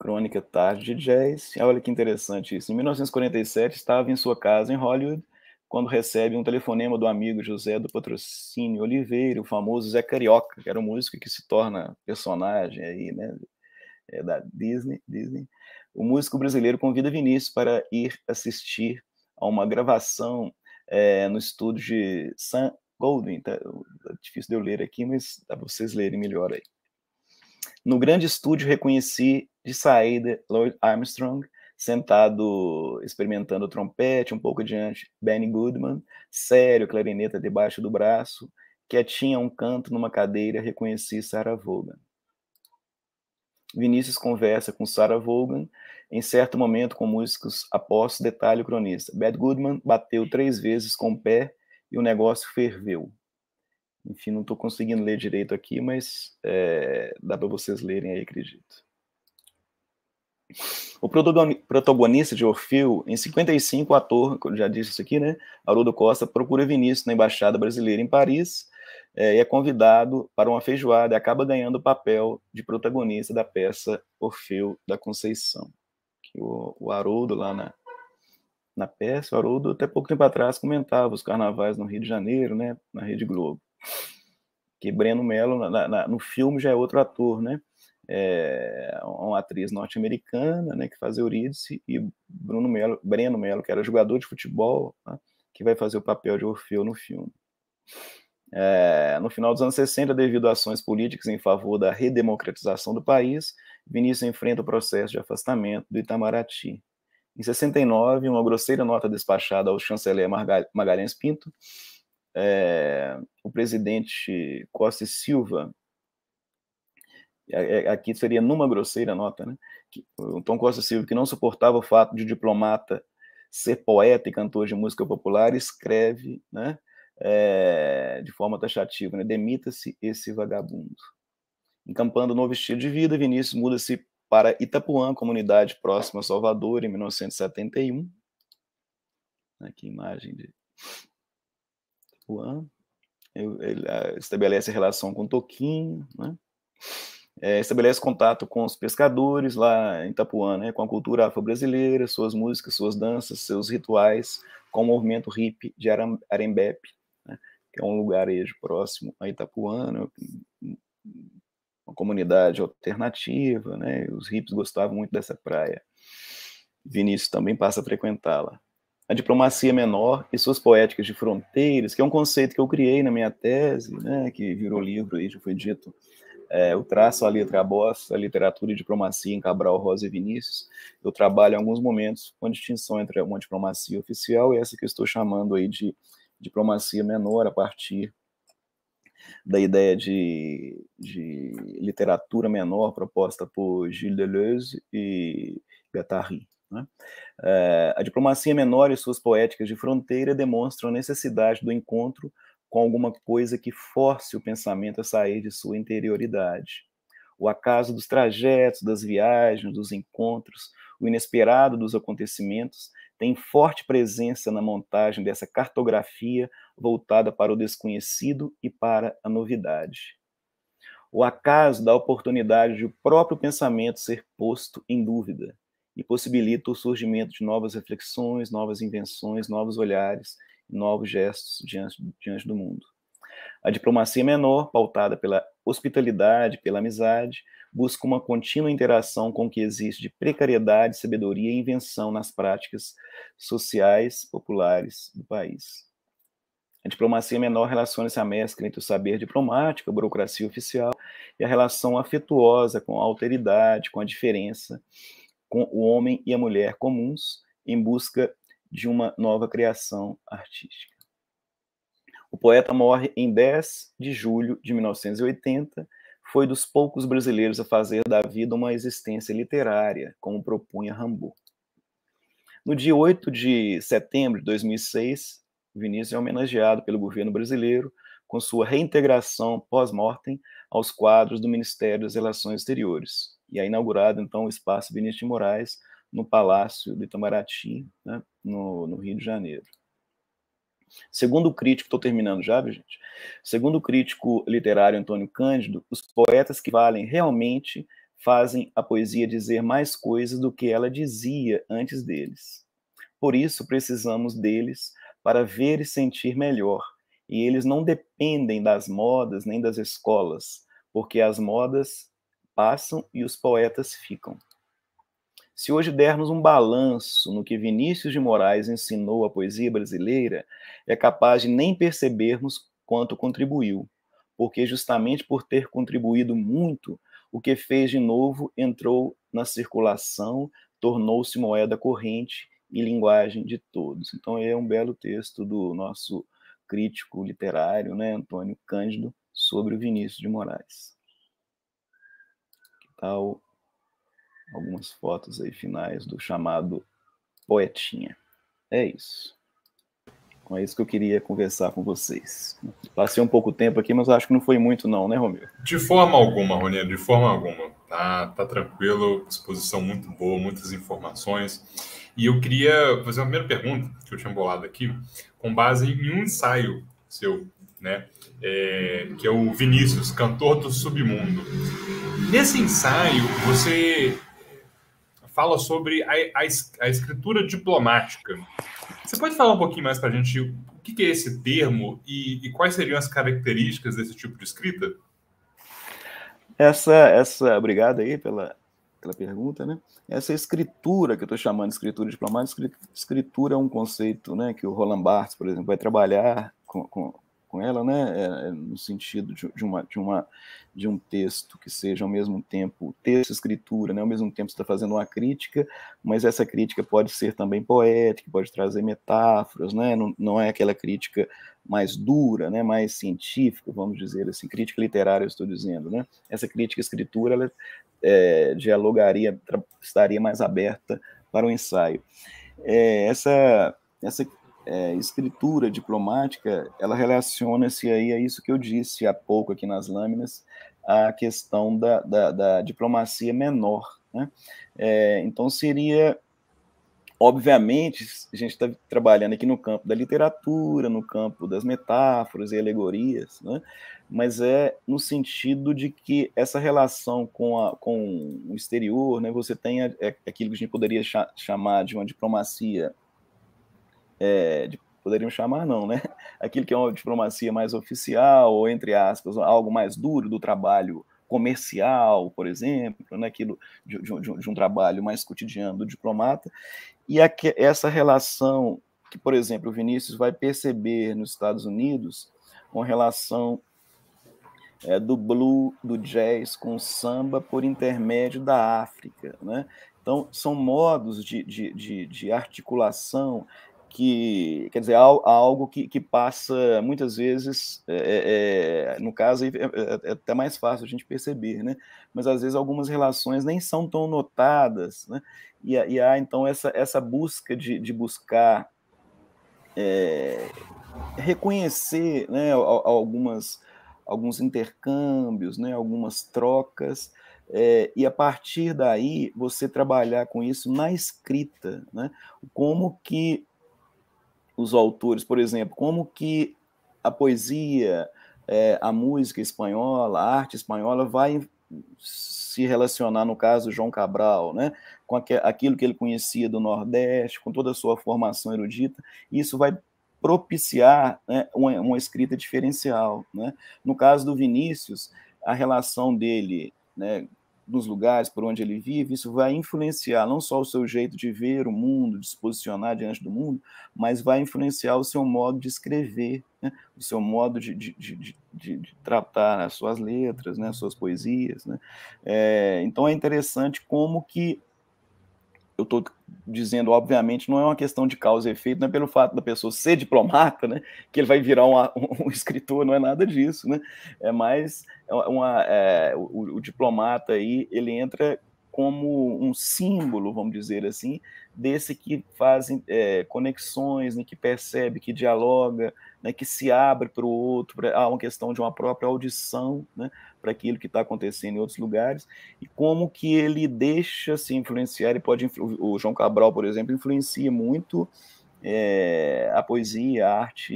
Crônica Tarde de Jazz. Ah, olha que interessante isso. Em 1947, estava em sua casa em Hollywood quando recebe um telefonema do amigo José do Patrocínio Oliveira, o famoso Zé Carioca, que era um músico que se torna personagem aí, né, é da Disney, Disney. O músico brasileiro convida Vinícius para ir assistir a uma gravação é, no estúdio de Sam Goldwyn. Tá, é difícil de eu ler aqui, mas dá para vocês lerem melhor aí. No grande estúdio reconheci de saída, Lloyd Armstrong, sentado experimentando trompete, um pouco adiante, Benny Goodman, sério, clarineta debaixo do braço, quietinha um canto numa cadeira, reconheci Sarah Vaughan. Vinícius conversa com Sarah Vaughan em certo momento com músicos após detalhe o cronista. Bad Goodman bateu três vezes com o pé e o negócio ferveu. Enfim, não estou conseguindo ler direito aqui, mas é, dá para vocês lerem aí, acredito. O protagonista de Orfeu, em 55, o ator, já disse isso aqui, né? Haroldo Costa procura Vinícius na Embaixada Brasileira em Paris é, e é convidado para uma feijoada e acaba ganhando o papel de protagonista da peça Orfeu da Conceição. Que o, o Haroldo, lá na, na peça, o Haroldo até pouco tempo atrás comentava os carnavais no Rio de Janeiro, né? Na Rede Globo. Que Breno Mello na, na, no filme, já é outro ator, né? é, uma atriz norte-americana, né, que faz Eurídice, e Bruno Melo, Breno Melo, que era jogador de futebol, né, que vai fazer o papel de Orfeu no filme. É, no final dos anos 60, devido a ações políticas em favor da redemocratização do país, Vinícius enfrenta o processo de afastamento do Itamaraty. Em 69, uma grosseira nota despachada ao chanceler Magalhães Pinto, é, o presidente Costa e Silva é, é, aqui seria numa grosseira nota, né? O Tom Costa Silva, que não suportava o fato de o diplomata ser poeta e cantor de música popular, escreve, né? É, de forma taxativa, né? Demita-se esse vagabundo. Encampando um novo estilo de vida, Vinícius muda-se para Itapuã, comunidade próxima a Salvador, em 1971. Aqui né, imagem de Itapuã. Ele eh, estabelece relação com Toquinho, né? é, estabelece contato com os pescadores lá em Itapuã, né, com a cultura afro-brasileira, suas músicas, suas danças, seus rituais, com o movimento hip de Arembepe, né, que é um lugarejo próximo a Itapuã, né, uma comunidade alternativa, né, os hips gostavam muito dessa praia. Vinícius também passa a frequentá-la. A diplomacia menor e suas poéticas de fronteiras, que é um conceito que eu criei na minha tese, né, que virou livro e já foi dito é, eu traço a letra Boss, a literatura e diplomacia em Cabral, Rosa e Vinícius. Eu trabalho em alguns momentos com a distinção entre uma diplomacia oficial e essa que eu estou chamando aí de diplomacia menor, a partir da ideia de, de literatura menor proposta por Gilles Deleuze e Guattari. Né? É, a diplomacia menor e suas poéticas de fronteira demonstram a necessidade do encontro com alguma coisa que force o pensamento a sair de sua interioridade. O acaso dos trajetos, das viagens, dos encontros, o inesperado dos acontecimentos tem forte presença na montagem dessa cartografia voltada para o desconhecido e para a novidade. O acaso dá a oportunidade de o próprio pensamento ser posto em dúvida e possibilita o surgimento de novas reflexões, novas invenções, novos olhares, novos gestos diante, diante do mundo. A diplomacia menor, pautada pela hospitalidade, pela amizade, busca uma contínua interação com o que existe de precariedade, sabedoria e invenção nas práticas sociais populares do país. A diplomacia menor relaciona-se à mescla entre o saber diplomático, a burocracia oficial e a relação afetuosa com a alteridade, com a diferença, com o homem e a mulher comuns, em busca de uma nova criação artística. O poeta morre em 10 de julho de 1980, foi dos poucos brasileiros a fazer da vida uma existência literária, como propunha Rambo. No dia 8 de setembro de 2006, Vinícius é homenageado pelo governo brasileiro com sua reintegração pós-mortem aos quadros do Ministério das Relações Exteriores. E é inaugurado, então, o Espaço Vinícius de Moraes, no Palácio de Itamaraty, né, no, no, Rio de Janeiro. Segundo o crítico, estou terminando já, gente. Segundo o crítico literário Antônio Cândido, os poetas que valem realmente fazem a poesia dizer mais coisas do que ela dizia antes deles. Por isso precisamos deles para ver e sentir melhor. E eles não dependem das modas nem das escolas, porque as modas passam e os poetas ficam. Se hoje dermos um balanço no que Vinícius de Moraes ensinou à poesia brasileira, é capaz de nem percebermos quanto contribuiu, porque justamente por ter contribuído muito, o que fez de novo entrou na circulação, tornou-se moeda corrente e linguagem de todos. Então é um belo texto do nosso crítico literário, né, Antônio Cândido, sobre o Vinícius de Moraes. Que tal algumas fotos aí finais do chamado Poetinha. É isso. Então é isso que eu queria conversar com vocês. Passei um pouco tempo aqui, mas acho que não foi muito não, né, Romeu? De forma alguma, Roninha, de forma alguma. Tá, tá tranquilo, exposição muito boa, muitas informações. E eu queria fazer uma primeira pergunta que eu tinha bolado aqui, com base em um ensaio seu, né? É, que é o Vinícius, cantor do submundo. Nesse ensaio, você fala sobre a, a, a, escritura diplomática. Você pode falar um pouquinho mais para a gente o que, que, é esse termo e, e, quais seriam as características desse tipo de escrita? Essa, essa, obrigado aí pela, pela pergunta, né? Essa escritura que eu estou chamando de escritura diplomática, escritura é um conceito, né, que o Roland Barthes, por exemplo, vai trabalhar com, com com ela, né? É, é, no sentido de, de, uma, de, uma, de um texto que seja ao mesmo tempo texto e escritura, né? ao mesmo tempo está fazendo uma crítica, mas essa crítica pode ser também poética, pode trazer metáforas, né? não, não é aquela crítica mais dura, né? mais científica, vamos dizer assim, crítica literária, eu estou dizendo. Né? Essa crítica escritura ela, é, dialogaria, estaria mais aberta para o ensaio. É, essa, essa é, escritura diplomática, ela relaciona-se aí a isso que eu disse há pouco aqui nas lâminas, a questão da, da, da diplomacia menor. Né? É, então, seria, obviamente, a gente está trabalhando aqui no campo da literatura, no campo das metáforas e alegorias, né? mas é no sentido de que essa relação com, a, com o exterior, né, você tem é, aquilo que a gente poderia chamar de uma diplomacia é, de, poderíamos chamar não, né? Aquilo que é uma diplomacia mais oficial, ou entre aspas, algo mais duro do trabalho comercial, por exemplo, né, aquilo de, de, de um trabalho mais cotidiano do diplomata, e a, essa relação que, por exemplo, o Vinícius vai perceber nos Estados Unidos, com relação é, do blue, do jazz com samba por intermédio da África, né? Então, são modos de, de, de, de articulação que quer dizer algo que, que passa muitas vezes é, é, é no caso é, é, é, até mais fácil a gente perceber né mas às vezes algumas relações nem são tão notadas né e, e há então essa essa busca de, de buscar é, reconhecer né algumas alguns intercâmbios né algumas trocas é, e a partir daí você trabalhar com isso na escrita, né? Como que os autores, por exemplo, como que a poesia, é, a música espanhola, a arte espanhola vai se relacionar, no caso, João Cabral, né, com aquilo que ele conhecia do Nordeste, com toda a sua formação erudita, isso vai propiciar né, uma, uma, escrita diferencial. Né? No caso do Vinícius, a relação dele né, dos lugares por onde ele vive, isso vai influenciar não só o seu jeito de ver o mundo, de se posicionar diante do mundo, mas vai influenciar o seu modo de escrever, né? o seu modo de, de, de, de, tratar as suas letras, né? as suas poesias. Né? É, então é interessante como que eu estou dizendo, obviamente, não é uma questão de causa e efeito, não é pelo fato da pessoa ser diplomata, né, que ele vai virar uma, um escritor, não é nada disso, né, é mais é uma, é, o, o, diplomata aí, ele entra como um símbolo, vamos dizer assim, desse que fazem é, conexões, né, que percebe, que dialoga, né, que se abre para o outro, há uma questão de uma própria audição né, para aquilo que está acontecendo em outros lugares, e como que ele deixa se influenciar, e pode, o João Cabral, por exemplo, influencia muito é, a poesia, a arte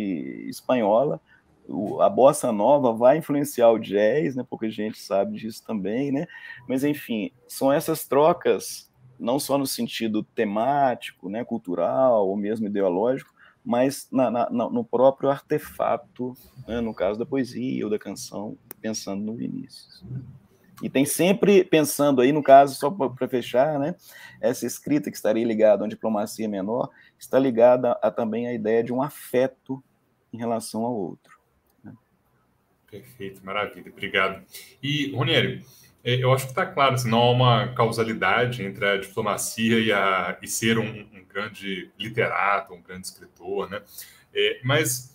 espanhola, o, a bossa nova vai influenciar o jazz, né, pouca gente sabe disso também, né, mas enfim, são essas trocas, não só no sentido temático, né, cultural ou mesmo ideológico, mas na, na, no próprio artefato, né, no caso da poesia ou da canção, pensando no Vinícius. E tem sempre pensando aí, no caso, só para fechar, né, essa escrita que estaria ligada a uma diplomacia menor está ligada a, também à ideia de um afeto em relação ao outro. Né? Perfeito, maravilha, obrigado. E, Ronieri, é, eu acho que está claro, assim, não há uma causalidade entre a diplomacia e, a, e ser um, um grande literato, um grande escritor, né? É, mas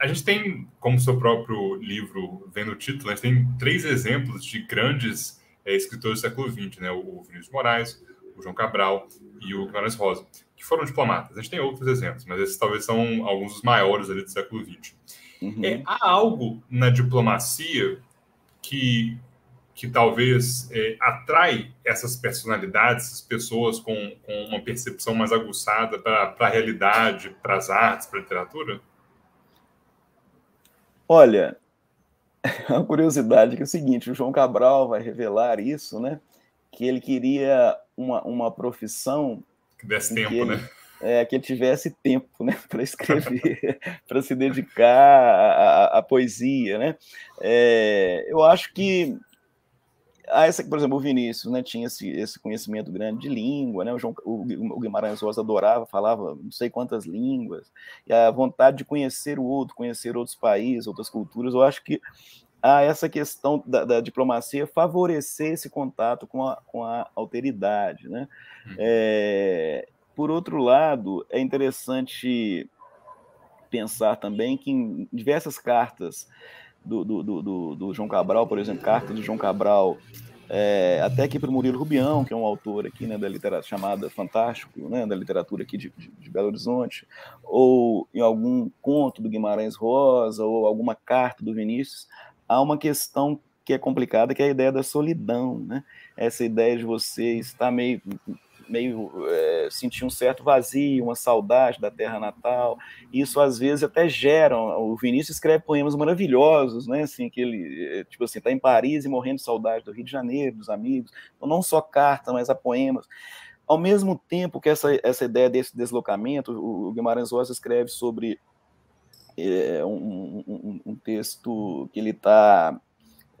a gente tem, como seu próprio livro vem no título, a gente tem três exemplos de grandes é, escritores do século XX, né? O Vinícius Moraes, o João Cabral e o Clarence Rosa, que foram diplomatas. A gente tem outros exemplos, mas esses talvez são alguns dos maiores ali do século XX. Uhum. É, há algo na diplomacia que que talvez é, atrai essas personalidades, essas pessoas com, com uma percepção mais aguçada para a realidade, para as artes, para a literatura? Olha, é a curiosidade que é o seguinte: o João Cabral vai revelar isso, né? Que ele queria uma, uma profissão. Que desse tempo, que ele, né? É, que ele tivesse tempo né, para escrever, para se dedicar à, poesia. Né? É, eu acho que a ah, essa, por exemplo, o Vinícius né, tinha esse, esse conhecimento grande de língua, né, o, João, o, o Guimarães Rosa adorava, falava não sei quantas línguas, e a vontade de conhecer o outro, conhecer outros países, outras culturas, eu acho que a essa questão da, da, diplomacia favorecer esse contato com a, com a alteridade. Né? Uhum. É, por outro lado, é interessante pensar também que em diversas cartas do, do, do, do, João Cabral, por exemplo, carta do João Cabral, é, até aqui para o Murilo Rubião, que é um autor aqui né, da literatura chamada Fantástico, né, da literatura aqui de, de, de, Belo Horizonte, ou em algum conto do Guimarães Rosa, ou alguma carta do Vinícius, há uma questão que é complicada, que é a ideia da solidão, né? Essa ideia de você estar meio meio é, sentir um certo vazio, uma saudade da terra natal. Isso às vezes até gera. O Vinícius escreve poemas maravilhosos, né? Assim que ele é, tipo assim está em Paris e morrendo de saudade do Rio de Janeiro, dos amigos. Então não só carta, mas há poemas. Ao mesmo tempo que essa, essa ideia desse deslocamento, o Guimarães Rosa escreve sobre é, um, um, um texto que ele está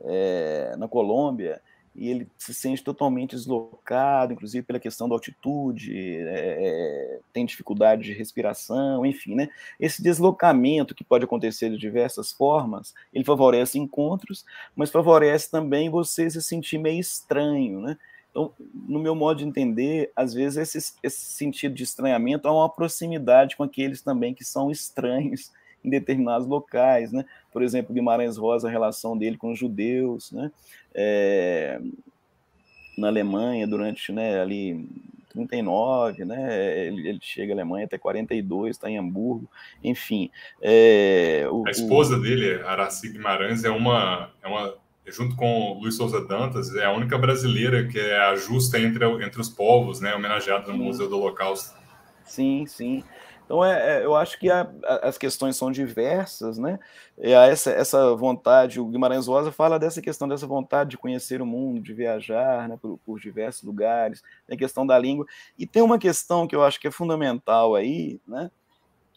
é, na Colômbia e ele se sente totalmente deslocado, inclusive pela questão da altitude, é, é, tem dificuldade de respiração, enfim, né? Esse deslocamento que pode acontecer de diversas formas, ele favorece encontros, mas favorece também você se sentir meio estranho, né? Então, no meu modo de entender, às vezes esse, esse sentido de estranhamento é uma proximidade com aqueles também que são estranhos em determinados locais, né? por exemplo, Guimarães Rosa, a relação dele com os judeus, né? É, na Alemanha, durante né, ali 39, né? Ele, ele, chega à Alemanha até 42, está em Hamburgo, enfim. É, o, a esposa o... dele, Araci Guimarães, é uma, é uma, junto com Luiz Souza Dantas, é a única brasileira que é a justa entre, entre os povos, né? Homenageada no Museu do Holocausto. Sim, sim. Então, é, é eu acho que a, a, as questões são diversas, né? E essa, essa vontade, o Guimarães Rosa fala dessa questão, dessa vontade de conhecer o mundo, de viajar né, por, por diversos lugares, tem a questão da língua. E tem uma questão que eu acho que é fundamental aí, né?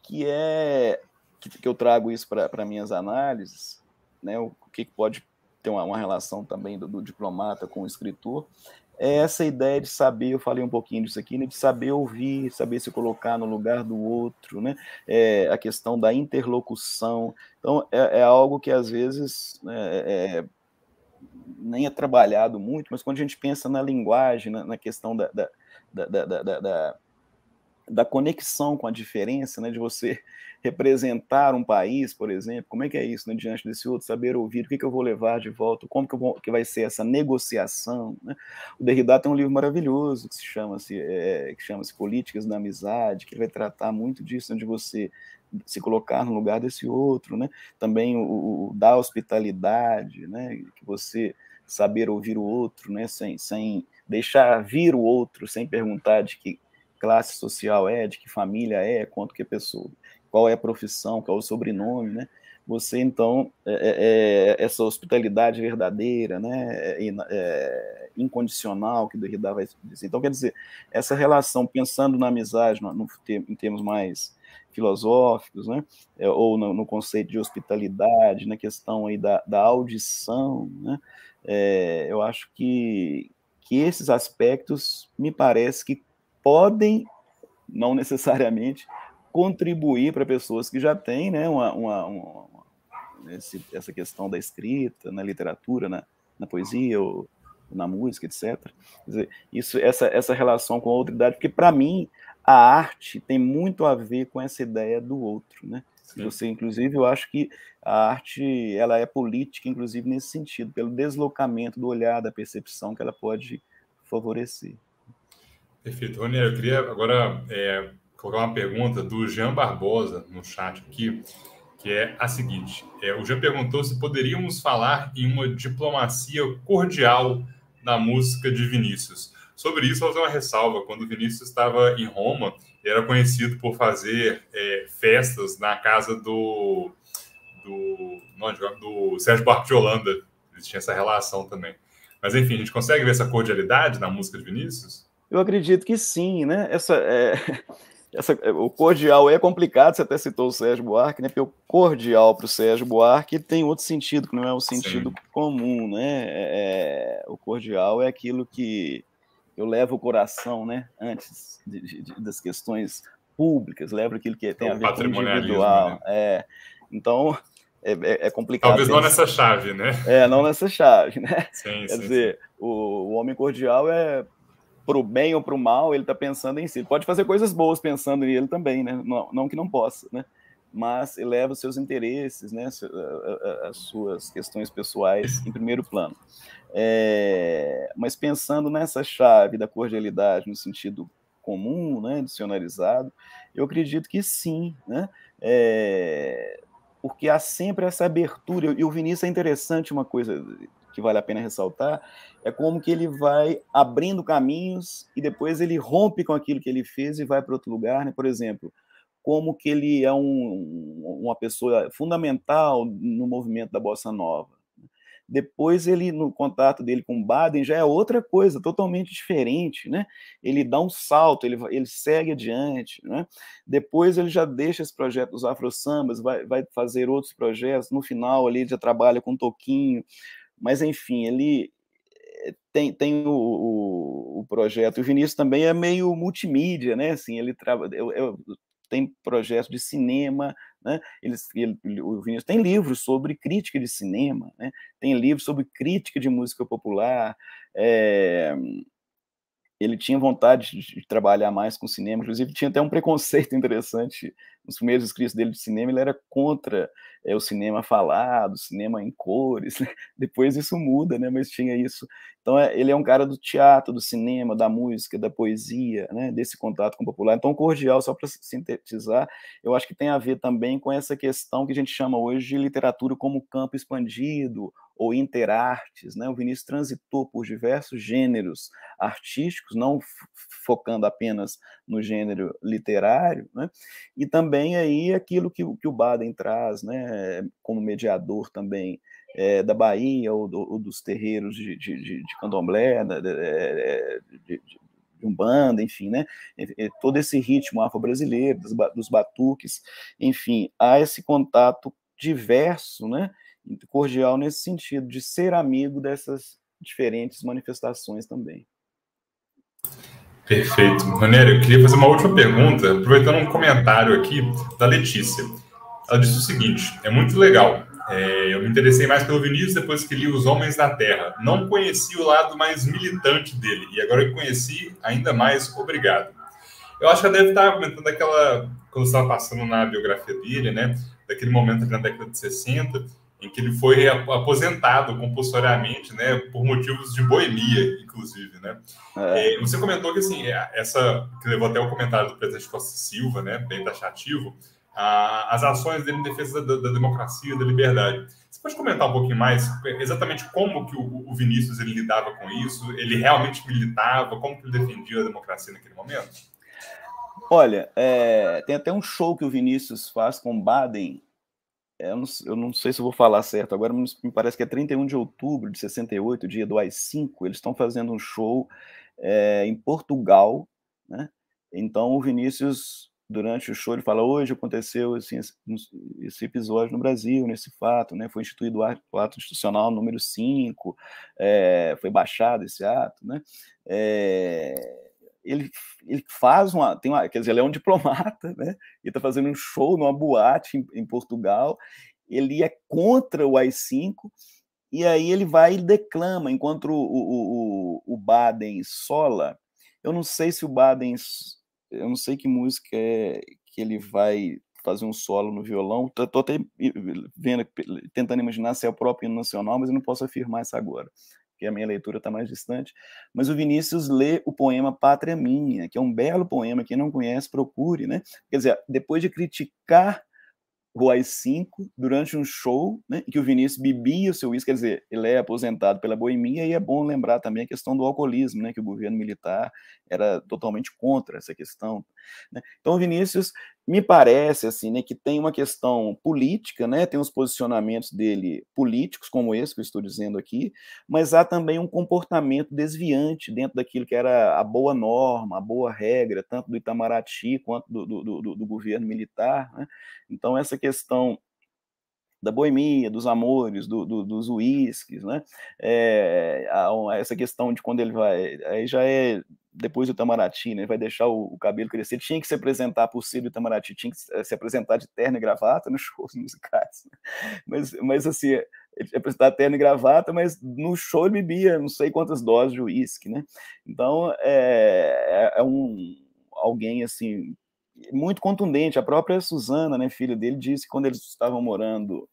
Que é que, que eu trago isso para minhas análises, né? O, o que, que pode ter uma, uma relação também do, do diplomata com o escritor, é essa ideia de saber, eu falei um pouquinho disso aqui, né, de saber ouvir, saber se colocar no lugar do outro, né, é, a questão da interlocução. Então, é, é algo que às vezes né, é, é, nem é trabalhado muito, mas quando a gente pensa na linguagem, na, na questão da, da, da, da, da da conexão com a diferença, né, de você representar um país, por exemplo? Como é que é isso né, diante desse outro? Saber ouvir, o que, que eu vou levar de volta, como que, vou, que vai ser essa negociação? Né? O Derrida tem um livro maravilhoso que se chama-se é, que chama -se Políticas da Amizade, que vai tratar muito disso, onde né, você se colocar no lugar desse outro, né? Também o, o da hospitalidade, né? Que você saber ouvir o outro, né? Sem, sem deixar vir o outro, sem perguntar de que classe social é, de que família é, quanto que é pessoa qual é a profissão, qual é o sobrenome, né? Você então é, é, é essa hospitalidade verdadeira, né, é, é, incondicional que Derrida vai dizer. Então quer dizer essa relação pensando na amizade, no, no em termos mais filosóficos, né, ou no, no, conceito de hospitalidade, na questão aí da, da audição, né, eu acho que que esses aspectos me parece que podem não necessariamente, contribuir para pessoas que já têm né, uma, uma, uma esse, essa questão da escrita, na literatura, na, na poesia, ou, na música, etc. Dizer, isso, essa, essa relação com a idade, porque para mim a arte tem muito a ver com essa ideia do outro, né? Você, inclusive, eu acho que a arte ela é política, inclusive nesse sentido, pelo deslocamento do olhar, da percepção que ela pode favorecer. Perfeito, Rony, eu queria agora é, colocar uma pergunta do Jean Barbosa no chat aqui, que é a seguinte: é, o Jean perguntou se poderíamos falar em uma diplomacia cordial na música de Vinícius. Sobre isso, vou fazer uma ressalva. Quando Vinícius estava em Roma, ele era conhecido por fazer é, festas na casa do, do, não, do Sérgio Barco de Holanda. Eles tinham essa relação também. Mas, enfim, a gente consegue ver essa cordialidade na música de Vinícius? Eu acredito que sim, né? Essa, é... Essa, é, o cordial é complicado, você até citou o Sérgio Buarque, né? Porque o cordial para o Sérgio Buarque tem outro sentido, que não é o sentido Sim. comum, né? É, é, o cordial é aquilo que eu levo o coração, né? Antes de, de, das questões públicas, levo aquilo que tem é a ver com individual. Né? É, então, é, é, é complicado. Talvez não nessa chave, né? É, não nessa chave, né? Sim, Quer sim, dizer, sim. O, o homem cordial é para o bem ou para o mal, ele está pensando em si. Ele pode fazer coisas boas pensando nele também, né? Não, não que não possa, né? Mas eleva os seus interesses, né? As suas questões pessoais em primeiro plano. É... mas pensando nessa chave da cordialidade no sentido comum, né? Dicionarizado, eu acredito que sim, né? É... porque há sempre essa abertura. E o Vinícius é interessante uma coisa que vale a pena ressaltar, é como que ele vai abrindo caminhos e depois ele rompe com aquilo que ele fez e vai para outro lugar, né? Por exemplo, como que ele é um, uma pessoa fundamental no movimento da bossa nova. Depois ele no contato dele com Baden já é outra coisa, totalmente diferente, né? Ele dá um salto, ele, ele segue adiante, né? Depois ele já deixa esse projeto dos afro sambas, vai, vai fazer outros projetos. No final ali já trabalha com um toquinho, mas, enfim, ele eh, tem, tem o, o, o projeto. O Vinícius também é meio multimídia, né? Assim, ele trabalha. Eu, eu, tem projetos de cinema, né? Ele, ele, o Vinícius tem livros sobre crítica de cinema, né? tem livros sobre crítica de música popular. É... Ele tinha vontade de trabalhar mais com cinema, inclusive tinha até um preconceito interessante. Nos primeiros escritos dele de cinema, ele era contra é, o cinema falado, cinema em cores, né? depois isso muda, né? Mas tinha isso. Então é, ele é um cara do teatro, do cinema, da música, da poesia, né? Desse contato com o popular. Então cordial, só para sintetizar, eu acho que tem a ver também com essa questão que a gente chama hoje de literatura como campo expandido ou interartes, né? O Vinícius transitou por diversos gêneros artísticos, não focando apenas no gênero literário, né? E também aí aquilo que, que o Baden traz, né? Como mediador também é, da Bahia ou, do, ou, dos terreiros de, de, de, de candomblé, é, é, de, de umbanda, enfim, né? Todo esse ritmo afro-brasileiro, dos, dos batuques, enfim, há esse contato diverso, né? cordial nesse sentido, de ser amigo dessas diferentes manifestações também. Perfeito. Mané. eu queria fazer uma última pergunta, aproveitando um comentário aqui da Letícia. Ela disse o seguinte: é muito legal. É, eu me interessei mais pelo Vinícius depois que li Os Homens da Terra. Não conheci o lado mais militante dele, e agora que conheci, ainda mais obrigado. Eu acho que ela deve estar comentando aquela. Quando estava passando na biografia dele, né? Daquele momento na década de 60 em que ele foi aposentado compulsoriamente, né, por motivos de boemia, inclusive, né. É. você comentou que assim, é, essa que levou até o comentário do presidente Costa Silva, né, bem taxativo, a, as ações dele em defesa da, da democracia, da liberdade. Você pode comentar um pouquinho mais exatamente como que o, o Vinícius ele lidava com isso? Ele realmente militava? Como que ele defendia a democracia naquele momento? Olha, é, tem até um show que o Vinícius faz com Baden é, eu não, eu não, sei se vou falar certo agora, mas me parece que é 31 de outubro de 68, dia do AI-5, eles estão fazendo um show é, em Portugal, né? Então o Vinícius, durante o show, ele fala, hoje aconteceu assim, esse, esse, episódio no Brasil, nesse fato, né? Foi instituído o ato institucional número 5, é, eh, foi baixado esse ato, né? É, ele, ele faz uma, tem uma, quer dizer, ele é um diplomata, né? Ele está fazendo um show numa boate em, em, Portugal. Ele é contra o AI-5 e aí ele vai e declama, enquanto o, o, o, o Baden sola. Eu não sei se o Baden, eu não sei que música é que ele vai fazer um solo no violão. Estou até vendo, tentando imaginar se é o próprio hino nacional, mas eu não posso afirmar isso agora porque a minha leitura está mais distante, mas o Vinícius lê o poema Pátria Minha, que é um belo poema, quem não conhece, procure, né? Quer dizer, depois de criticar o AI-5 durante um show, né, que o Vinícius bebia o seu uísque, quer dizer, ele é aposentado pela boemia, e é bom lembrar também a questão do alcoolismo, né, que o governo militar era totalmente contra essa questão. Né? Então, o Vinícius me parece assim, né, que tem uma questão política, né, tem os posicionamentos dele políticos, como esse que eu estou dizendo aqui, mas há também um comportamento desviante dentro daquilo que era a boa norma, a boa regra, tanto do Itamaraty quanto do, do, do, do governo militar. Né? Então, essa questão da boemia, dos amores, do, do, dos uísques, né? É, a, a essa questão de quando ele vai, aí já é depois do Itamaraty, né? Ele vai deixar o, o, cabelo crescer. Tinha que se apresentar por ciro do Itamaraty, tinha que eh, se apresentar de terno e gravata nos shows musicais. Né? Mas, mas assim, ele apresentar terno e gravata, mas no show ele bebia não sei quantas doses de uísque, né? Então é, é, é um alguém assim muito contundente. A própria Suzana, né, filha dele, disse que quando eles estavam morando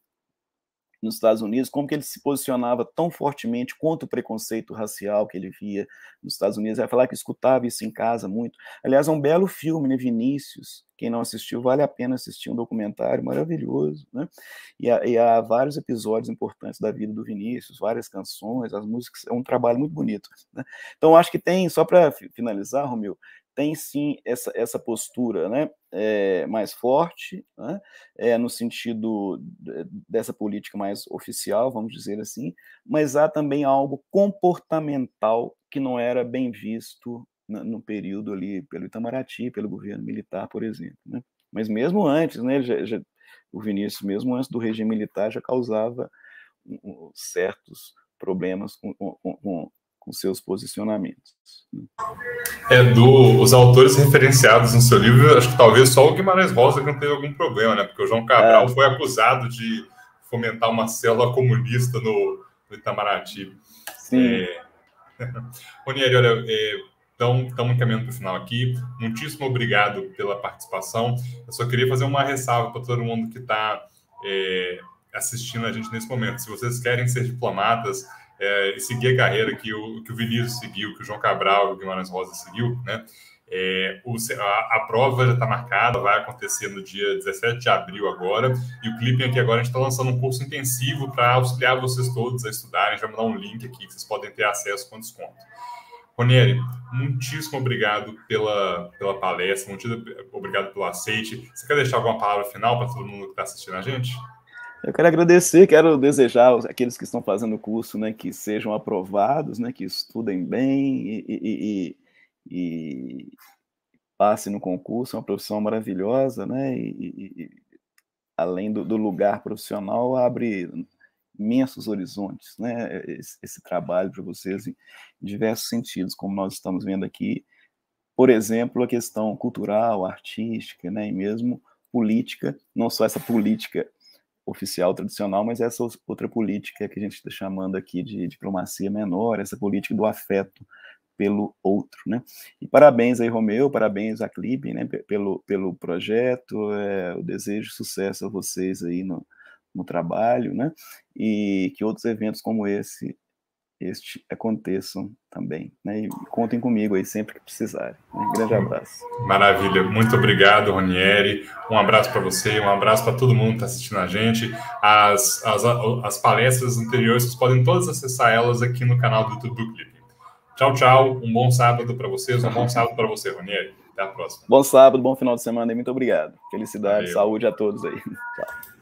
nos Estados Unidos, como que ele se posicionava tão fortemente contra o preconceito racial que ele via nos Estados Unidos. ia falar que escutava isso em casa muito. Aliás, é um belo filme, né, Vinícius? Quem não assistiu, vale a pena assistir um documentário maravilhoso, né? E, e há vários episódios importantes da vida do Vinícius, várias canções, as músicas, é um trabalho muito bonito. Né? Então, acho que tem, só para finalizar, Romil, tem sim essa, essa postura né, é, mais forte, né, é, no sentido dessa política mais oficial, vamos dizer assim, mas há também algo comportamental que não era bem visto no, período ali pelo Itamaraty, pelo governo militar, por exemplo. Né? Mas mesmo antes, né, já, já, o Vinícius, mesmo antes do regime militar, já causava um, um, certos problemas com, com seus posicionamentos. Né? É do os autores referenciados no seu livro, acho que talvez só o Guimarães Rosa que não teve algum problema, né? Porque o João Cabral é. foi acusado de fomentar uma célula comunista no, no Itamaraty. Sim. É... olha, é... Então, estamos caminhando para o final aqui. Muitíssimo obrigado pela participação. Eu só queria fazer uma ressalva para todo mundo que está é, assistindo a gente nesse momento. Se vocês querem ser diplomatas, é, e seguir a carreira que o, que o Vinícius seguiu, que o João Cabral e o Guimarães Rosa seguiu, né? É, o, a, a, prova já está marcada, vai acontecer no dia 17 de abril agora, e o clipe aqui agora a gente está lançando um curso intensivo para auxiliar vocês todos a estudarem, já mandar um link aqui que vocês podem ter acesso com desconto. Ronieri, muitíssimo obrigado pela, pela palestra, muitíssimo obrigado pelo aceite. Você quer deixar alguma palavra final para todo mundo que está assistindo a gente? Eu quero agradecer, quero desejar aqueles que estão fazendo o curso, né, que sejam aprovados, né, que estudem bem e, e, e, e passem no concurso. É uma profissão maravilhosa, né, e, além do, do, lugar profissional abre imensos horizontes, né, esse, esse trabalho para vocês em diversos sentidos, como nós estamos vendo aqui, por exemplo, a questão cultural, artística, né, e mesmo política, não só essa política oficial tradicional, mas essa outra política que a gente está chamando aqui de diplomacia menor, essa política do afeto pelo outro, né? E parabéns aí, Romeu, parabéns a Clipe, né, pelo, pelo projeto, é, eu desejo sucesso a vocês aí no, no trabalho, né? E que outros eventos como esse este aconteçam também. Né? E contem comigo aí sempre que precisarem. Um né? grande abraço. Maravilha. Muito obrigado, Ronieri. Um abraço para você, um abraço para todo mundo que está assistindo a gente. As, as, as palestras anteriores, vocês podem todas acessar elas aqui no canal do YouTube do Clipe. Tchau, tchau. Um bom sábado para vocês. Um bom sábado para você, Ronieri. Até a próxima. Bom sábado, bom final de semana e muito obrigado. Felicidade, Valeu. saúde a todos aí. Tchau.